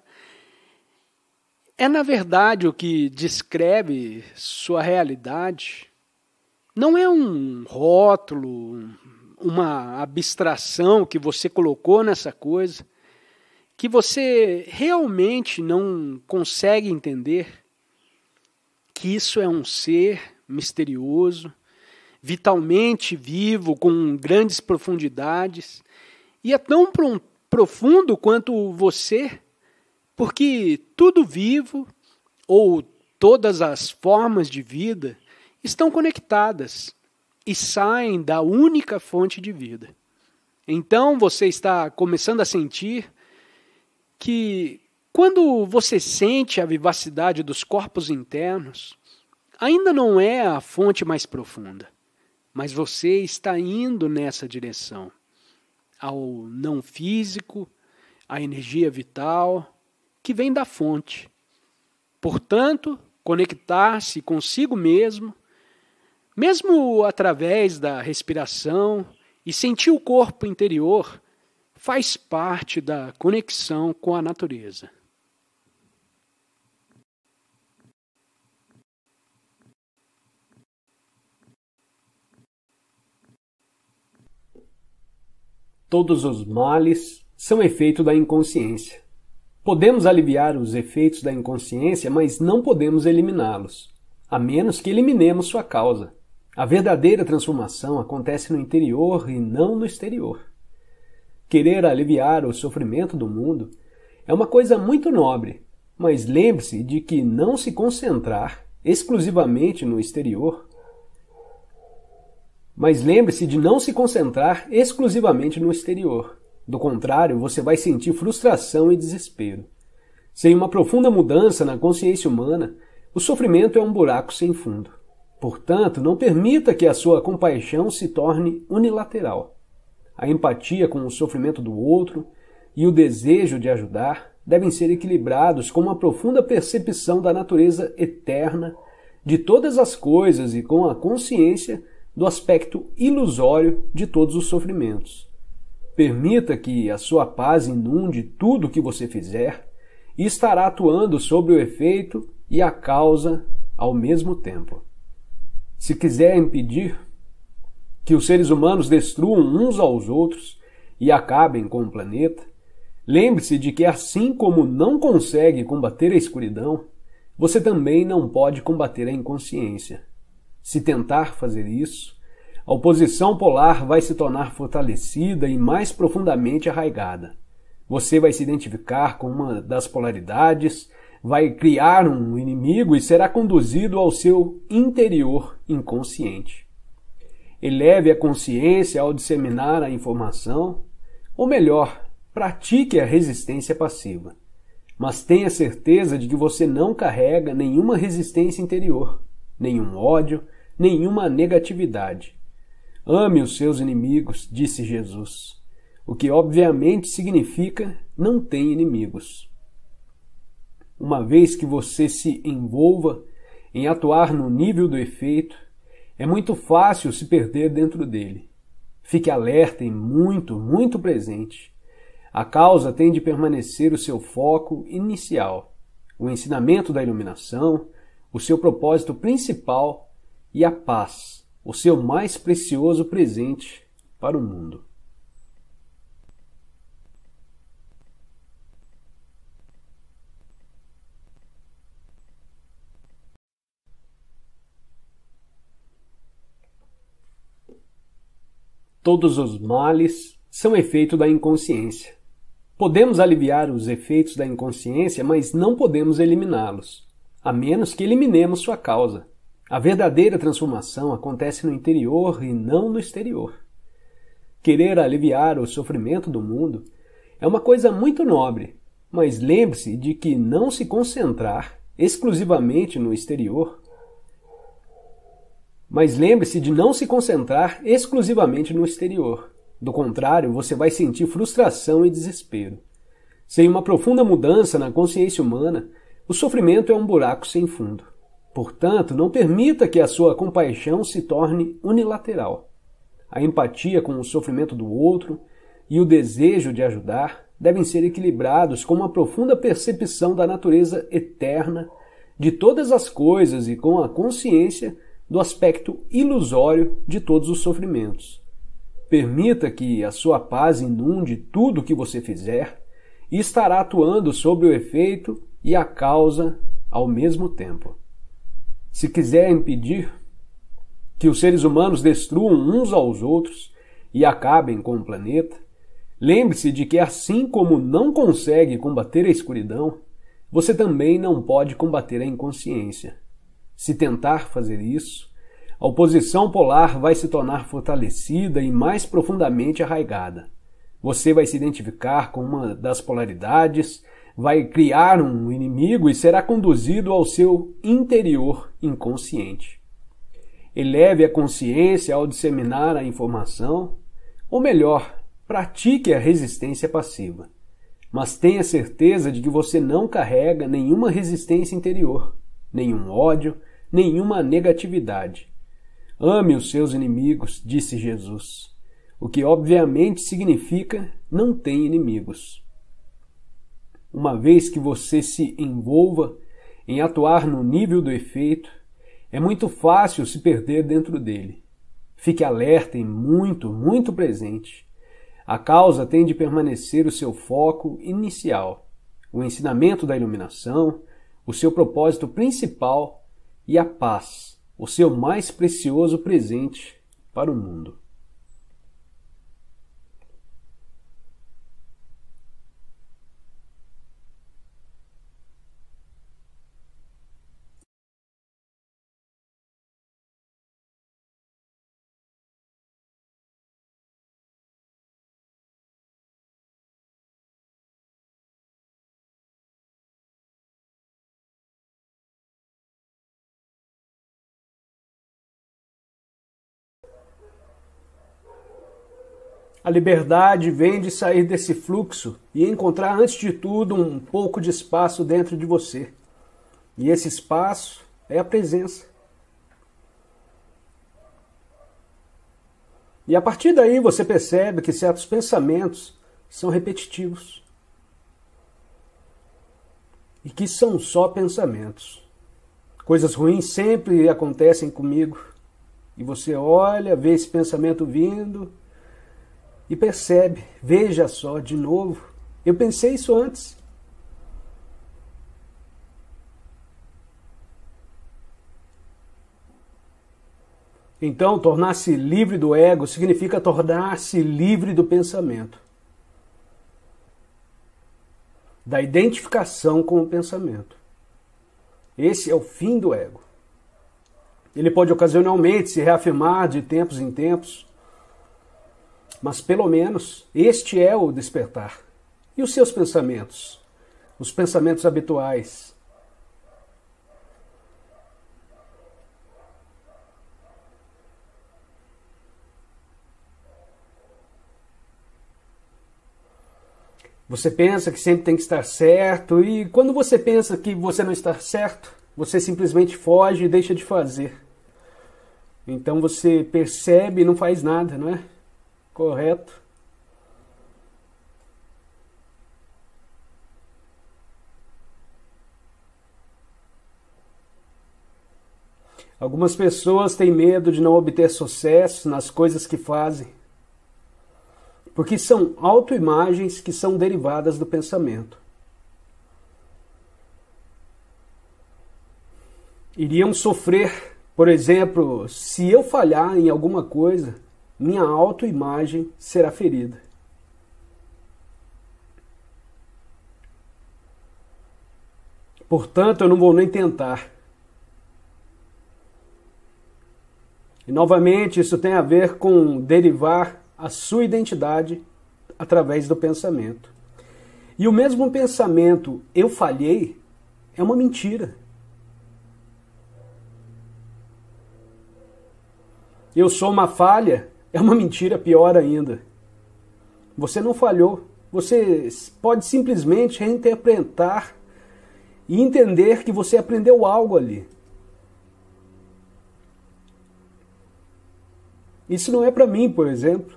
Speaker 1: é, na verdade, o que descreve sua realidade não é um rótulo, uma abstração que você colocou nessa coisa, que você realmente não consegue entender que isso é um ser misterioso, vitalmente vivo, com grandes profundidades, e é tão profundo quanto você, porque tudo vivo, ou todas as formas de vida, estão conectadas e saem da única fonte de vida. Então você está começando a sentir que quando você sente a vivacidade dos corpos internos, ainda não é a fonte mais profunda, mas você está indo nessa direção ao não físico, à energia vital que vem da fonte. Portanto, conectar-se consigo mesmo mesmo através da respiração e sentir o corpo interior, faz parte da conexão com a natureza. Todos os males são efeito da inconsciência. Podemos aliviar os efeitos da inconsciência, mas não podemos eliminá-los, a menos que eliminemos sua causa. A verdadeira transformação acontece no interior e não no exterior. Querer aliviar o sofrimento do mundo é uma coisa muito nobre, mas lembre-se de que não se concentrar exclusivamente no exterior. Mas lembre-se de não se concentrar exclusivamente no exterior. Do contrário, você vai sentir frustração e desespero. Sem uma profunda mudança na consciência humana, o sofrimento é um buraco sem fundo. Portanto, não permita que a sua compaixão se torne unilateral. A empatia com o sofrimento do outro e o desejo de ajudar devem ser equilibrados com uma profunda percepção da natureza eterna de todas as coisas e com a consciência do aspecto ilusório de todos os sofrimentos. Permita que a sua paz inunde tudo o que você fizer e estará atuando sobre o efeito e a causa ao mesmo tempo se quiser impedir que os seres humanos destruam uns aos outros e acabem com o planeta, lembre-se de que assim como não consegue combater a escuridão, você também não pode combater a inconsciência. Se tentar fazer isso, a oposição polar vai se tornar fortalecida e mais profundamente arraigada. Você vai se identificar com uma das polaridades vai criar um inimigo e será conduzido ao seu interior inconsciente. Eleve a consciência ao disseminar a informação, ou melhor, pratique a resistência passiva. Mas tenha certeza de que você não carrega nenhuma resistência interior, nenhum ódio, nenhuma negatividade. Ame os seus inimigos, disse Jesus, o que obviamente significa não tem inimigos uma vez que você se envolva em atuar no nível do efeito, é muito fácil se perder dentro dele. Fique alerta e muito, muito presente. A causa tem de permanecer o seu foco inicial, o ensinamento da iluminação, o seu propósito principal e a paz, o seu mais precioso presente para o mundo. Todos os males são efeito da inconsciência. Podemos aliviar os efeitos da inconsciência, mas não podemos eliminá-los, a menos que eliminemos sua causa. A verdadeira transformação acontece no interior e não no exterior. Querer aliviar o sofrimento do mundo é uma coisa muito nobre, mas lembre-se de que não se concentrar exclusivamente no exterior mas lembre-se de não se concentrar exclusivamente no exterior. Do contrário, você vai sentir frustração e desespero. Sem uma profunda mudança na consciência humana, o sofrimento é um buraco sem fundo. Portanto, não permita que a sua compaixão se torne unilateral. A empatia com o sofrimento do outro e o desejo de ajudar devem ser equilibrados com uma profunda percepção da natureza eterna de todas as coisas e com a consciência do aspecto ilusório de todos os sofrimentos. Permita que a sua paz inunde tudo o que você fizer e estará atuando sobre o efeito e a causa ao mesmo tempo. Se quiser impedir que os seres humanos destruam uns aos outros e acabem com o planeta, lembre-se de que, assim como não consegue combater a escuridão, você também não pode combater a inconsciência se tentar fazer isso, a oposição polar vai se tornar fortalecida e mais profundamente arraigada. Você vai se identificar com uma das polaridades, vai criar um inimigo e será conduzido ao seu interior inconsciente. Eleve a consciência ao disseminar a informação, ou melhor, pratique a resistência passiva. Mas tenha certeza de que você não carrega nenhuma resistência interior, nenhum ódio, nenhuma negatividade. Ame os seus inimigos, disse Jesus, o que obviamente significa não tem inimigos. Uma vez que você se envolva em atuar no nível do efeito, é muito fácil se perder dentro dele. Fique alerta e muito, muito presente. A causa tem de permanecer o seu foco inicial, o ensinamento da iluminação, o seu propósito principal e a paz, o seu mais precioso presente para o mundo. A liberdade vem de sair desse fluxo e encontrar, antes de tudo, um pouco de espaço dentro de você. E esse espaço é a presença. E a partir daí você percebe que certos pensamentos são repetitivos. E que são só pensamentos. Coisas ruins sempre acontecem comigo. E você olha, vê esse pensamento vindo e percebe, veja só de novo, eu pensei isso antes. Então, tornar-se livre do ego significa tornar-se livre do pensamento, da identificação com o pensamento. Esse é o fim do ego. Ele pode ocasionalmente se reafirmar de tempos em tempos, mas pelo menos este é o despertar. E os seus pensamentos? Os pensamentos habituais. Você pensa que sempre tem que estar certo, e quando você pensa que você não está certo, você simplesmente foge e deixa de fazer. Então você percebe e não faz nada, não é? correto? Algumas pessoas têm medo de não obter sucesso nas coisas que fazem, porque são autoimagens que são derivadas do pensamento. Iriam sofrer, por exemplo, se eu falhar em alguma coisa, minha autoimagem será ferida. Portanto, eu não vou nem tentar. E novamente, isso tem a ver com derivar a sua identidade através do pensamento. E o mesmo pensamento, eu falhei, é uma mentira. Eu sou uma falha, é uma mentira pior ainda. Você não falhou. Você pode simplesmente reinterpretar e entender que você aprendeu algo ali. Isso não é para mim, por exemplo.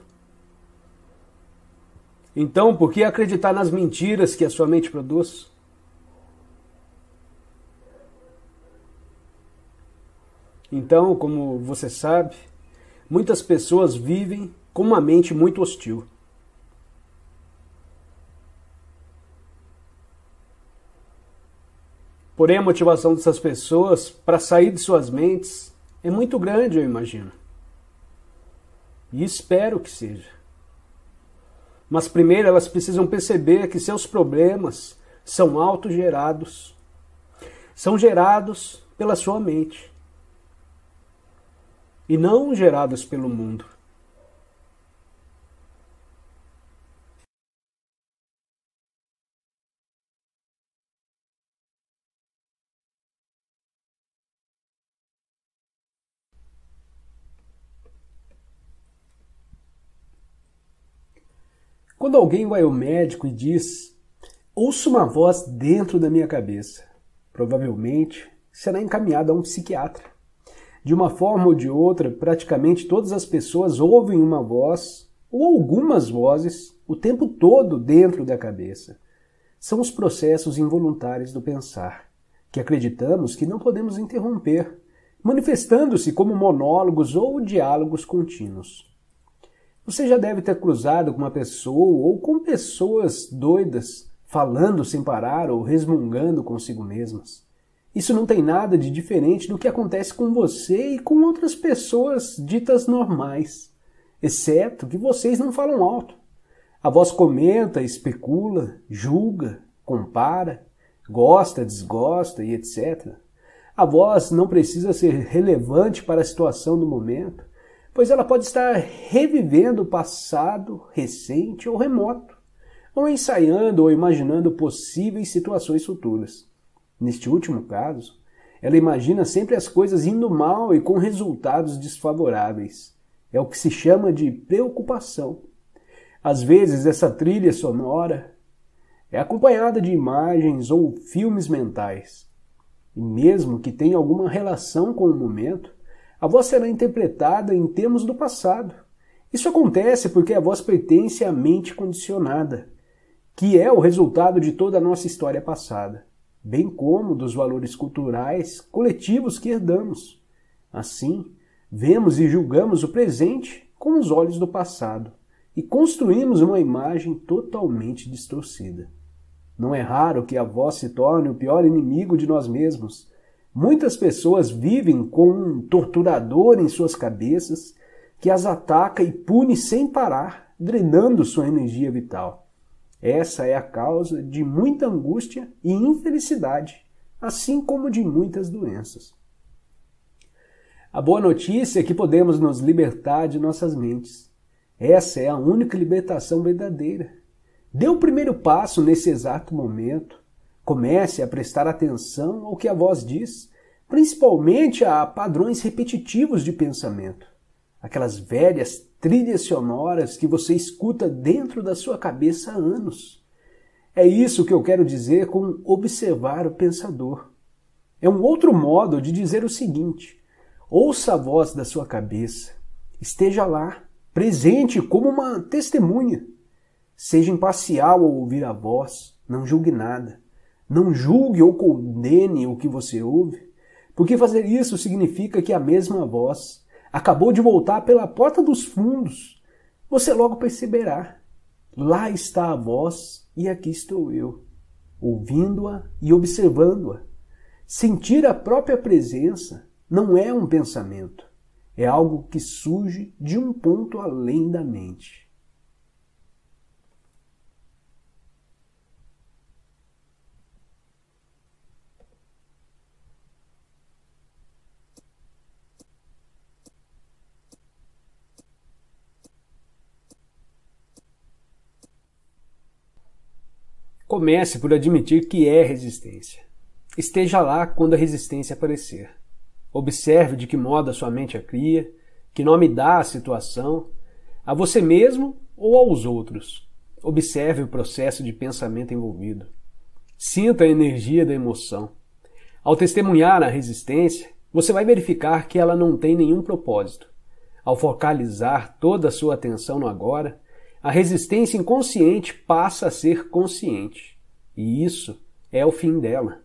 Speaker 1: Então, por que acreditar nas mentiras que a sua mente produz? Então, como você sabe, muitas pessoas vivem com uma mente muito hostil. Porém, a motivação dessas pessoas para sair de suas mentes é muito grande, eu imagino. E espero que seja. Mas primeiro elas precisam perceber que seus problemas são autogerados, são gerados pela sua mente e não geradas pelo mundo. Quando alguém vai ao médico e diz: Ouço uma voz dentro da minha cabeça, provavelmente será encaminhado a um psiquiatra. De uma forma ou de outra, praticamente todas as pessoas ouvem uma voz ou algumas vozes o tempo todo dentro da cabeça. São os processos involuntários do pensar, que acreditamos que não podemos interromper, manifestando-se como monólogos ou diálogos contínuos. Você já deve ter cruzado com uma pessoa ou com pessoas doidas falando sem parar ou resmungando consigo mesmas. Isso não tem nada de diferente do que acontece com você e com outras pessoas ditas normais, exceto que vocês não falam alto. A voz comenta, especula, julga, compara, gosta, desgosta e etc. A voz não precisa ser relevante para a situação do momento, pois ela pode estar revivendo o passado recente ou remoto, ou ensaiando ou imaginando possíveis situações futuras. Neste último caso, ela imagina sempre as coisas indo mal e com resultados desfavoráveis. É o que se chama de preocupação. Às vezes, essa trilha sonora é acompanhada de imagens ou filmes mentais. E mesmo que tenha alguma relação com o momento, a voz será interpretada em termos do passado. Isso acontece porque a voz pertence à mente condicionada, que é o resultado de toda a nossa história passada bem como dos valores culturais coletivos que herdamos. Assim, vemos e julgamos o presente com os olhos do passado e construímos uma imagem totalmente distorcida. Não é raro que a voz se torne o pior inimigo de nós mesmos. Muitas pessoas vivem com um torturador em suas cabeças que as ataca e pune sem parar, drenando sua energia vital. Essa é a causa de muita angústia e infelicidade, assim como de muitas doenças. A boa notícia é que podemos nos libertar de nossas mentes. Essa é a única libertação verdadeira. Dê o primeiro passo nesse exato momento. Comece a prestar atenção ao que a voz diz, principalmente a padrões repetitivos de pensamento aquelas velhas trilhas sonoras que você escuta dentro da sua cabeça há anos. É isso que eu quero dizer com observar o pensador. É um outro modo de dizer o seguinte: ouça a voz da sua cabeça, esteja lá, presente como uma testemunha. Seja imparcial ao ouvir a voz, não julgue nada. Não julgue ou condene o que você ouve, porque fazer isso significa que a mesma voz acabou de voltar pela porta dos fundos, você logo perceberá. Lá está a voz e aqui estou eu, ouvindo-a e observando-a. Sentir a própria presença não é um pensamento, é algo que surge de um ponto além da mente. Comece por admitir que é resistência. Esteja lá quando a resistência aparecer. Observe de que modo a sua mente a cria, que nome dá à situação, a você mesmo ou aos outros. Observe o processo de pensamento envolvido. Sinta a energia da emoção. Ao testemunhar a resistência, você vai verificar que ela não tem nenhum propósito. Ao focalizar toda a sua atenção no agora, a resistência inconsciente passa a ser consciente. E isso é o fim dela.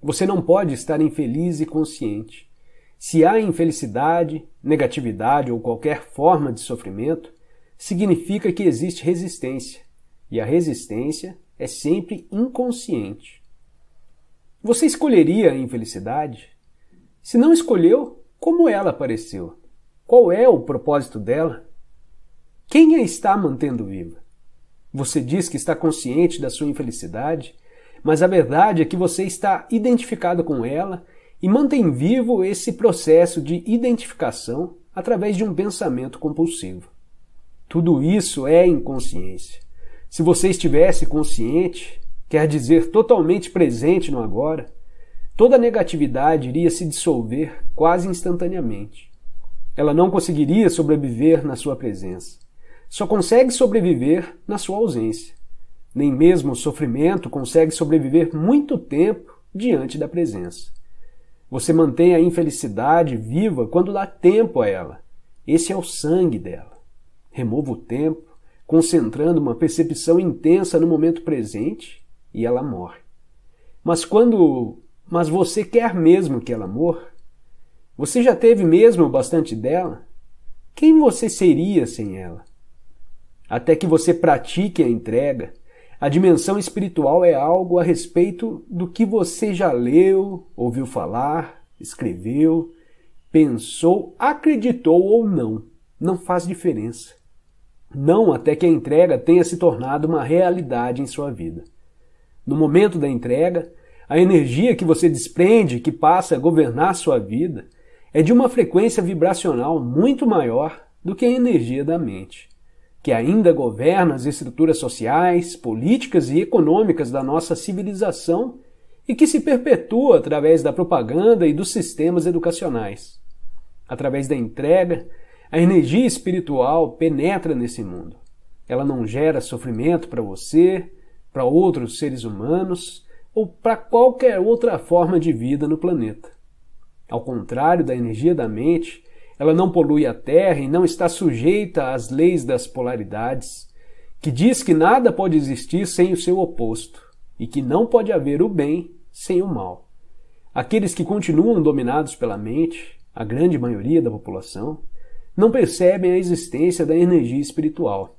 Speaker 1: Você não pode estar infeliz e consciente. Se há infelicidade, negatividade ou qualquer forma de sofrimento, significa que existe resistência. E a resistência é sempre inconsciente. Você escolheria a infelicidade? Se não escolheu, como ela apareceu? Qual é o propósito dela? Quem a está mantendo viva? Você diz que está consciente da sua infelicidade, mas a verdade é que você está identificado com ela e mantém vivo esse processo de identificação através de um pensamento compulsivo. Tudo isso é inconsciência. Se você estivesse consciente, quer dizer totalmente presente no agora, toda negatividade iria se dissolver quase instantaneamente. Ela não conseguiria sobreviver na sua presença só consegue sobreviver na sua ausência. Nem mesmo o sofrimento consegue sobreviver muito tempo diante da presença. Você mantém a infelicidade viva quando dá tempo a ela. Esse é o sangue dela. Remova o tempo, concentrando uma percepção intensa no momento presente, e ela morre. Mas quando. Mas você quer mesmo que ela morra? Você já teve mesmo bastante dela? Quem você seria sem ela? Até que você pratique a entrega, a dimensão espiritual é algo a respeito do que você já leu, ouviu falar, escreveu, pensou, acreditou ou não. Não faz diferença. Não até que a entrega tenha se tornado uma realidade em sua vida. No momento da entrega, a energia que você desprende, que passa a governar sua vida, é de uma frequência vibracional muito maior do que a energia da mente que ainda governa as estruturas sociais, políticas e econômicas da nossa civilização e que se perpetua através da propaganda e dos sistemas educacionais. Através da entrega, a energia espiritual penetra nesse mundo. Ela não gera sofrimento para você, para outros seres humanos ou para qualquer outra forma de vida no planeta. Ao contrário da energia da mente, ela não polui a Terra e não está sujeita às leis das polaridades, que diz que nada pode existir sem o seu oposto e que não pode haver o bem sem o mal. Aqueles que continuam dominados pela mente, a grande maioria da população, não percebem a existência da energia espiritual.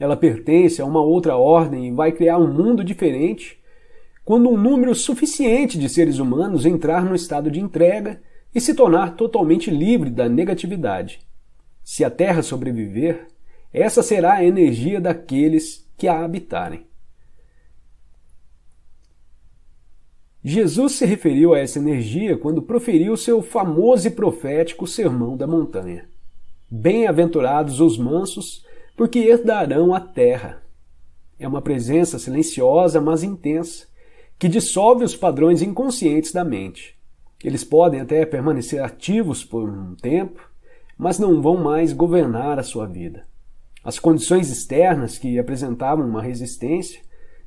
Speaker 1: Ela pertence a uma outra ordem e vai criar um mundo diferente quando um número suficiente de seres humanos entrar no estado de entrega e se tornar totalmente livre da negatividade. Se a Terra sobreviver, essa será a energia daqueles que a habitarem. Jesus se referiu a essa energia quando proferiu seu famoso e profético Sermão da Montanha. Bem-aventurados os mansos, porque herdarão a terra. É uma presença silenciosa, mas intensa, que dissolve os padrões inconscientes da mente. Eles podem até permanecer ativos por um tempo, mas não vão mais governar a sua vida. As condições externas que apresentavam uma resistência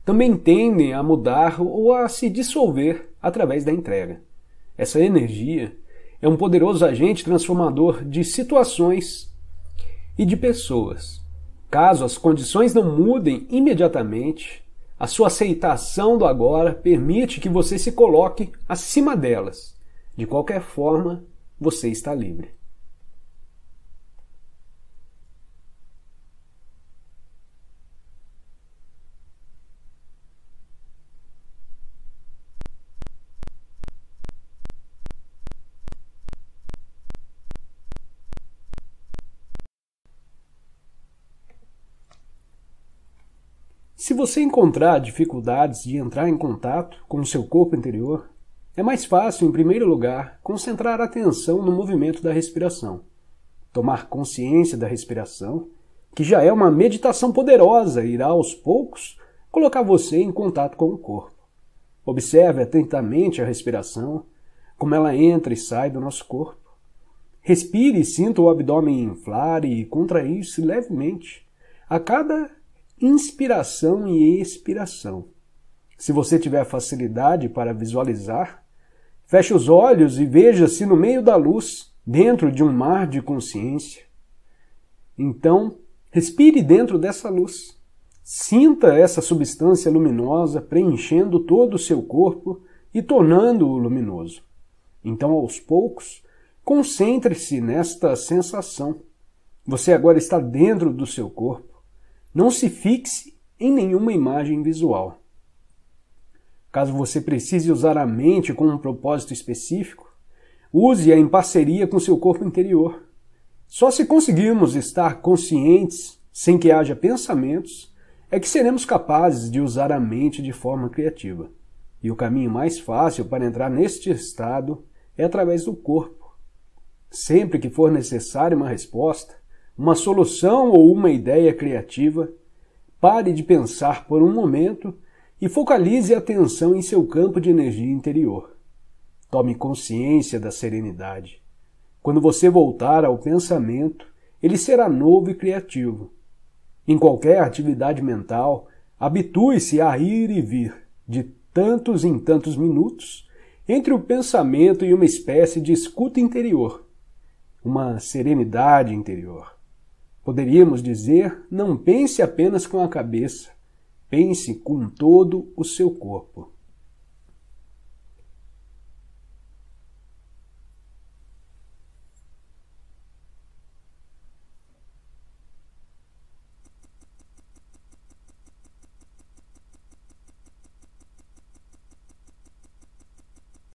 Speaker 1: também tendem a mudar ou a se dissolver através da entrega. Essa energia é um poderoso agente transformador de situações e de pessoas. Caso as condições não mudem imediatamente, a sua aceitação do agora permite que você se coloque acima delas. De qualquer forma, você está livre. Se você encontrar dificuldades de entrar em contato com o seu corpo interior, é mais fácil, em primeiro lugar, concentrar a atenção no movimento da respiração, tomar consciência da respiração, que já é uma meditação poderosa e irá aos poucos colocar você em contato com o corpo. Observe atentamente a respiração, como ela entra e sai do nosso corpo. Respire e sinta o abdômen inflar e contrair-se levemente a cada inspiração e expiração. Se você tiver facilidade para visualizar, Feche os olhos e veja-se no meio da luz, dentro de um mar de consciência. Então, respire dentro dessa luz. Sinta essa substância luminosa preenchendo todo o seu corpo e tornando-o luminoso. Então, aos poucos, concentre-se nesta sensação. Você agora está dentro do seu corpo. Não se fixe em nenhuma imagem visual. Caso você precise usar a mente com um propósito específico, use-a em parceria com seu corpo interior. Só se conseguirmos estar conscientes, sem que haja pensamentos, é que seremos capazes de usar a mente de forma criativa. E o caminho mais fácil para entrar neste estado é através do corpo. Sempre que for necessária uma resposta, uma solução ou uma ideia criativa, pare de pensar por um momento e focalize a atenção em seu campo de energia interior. Tome consciência da serenidade. Quando você voltar ao pensamento, ele será novo e criativo. Em qualquer atividade mental, habitue-se a ir e vir, de tantos em tantos minutos, entre o pensamento e uma espécie de escuta interior, uma serenidade interior. Poderíamos dizer, não pense apenas com a cabeça, Pense com todo o seu corpo.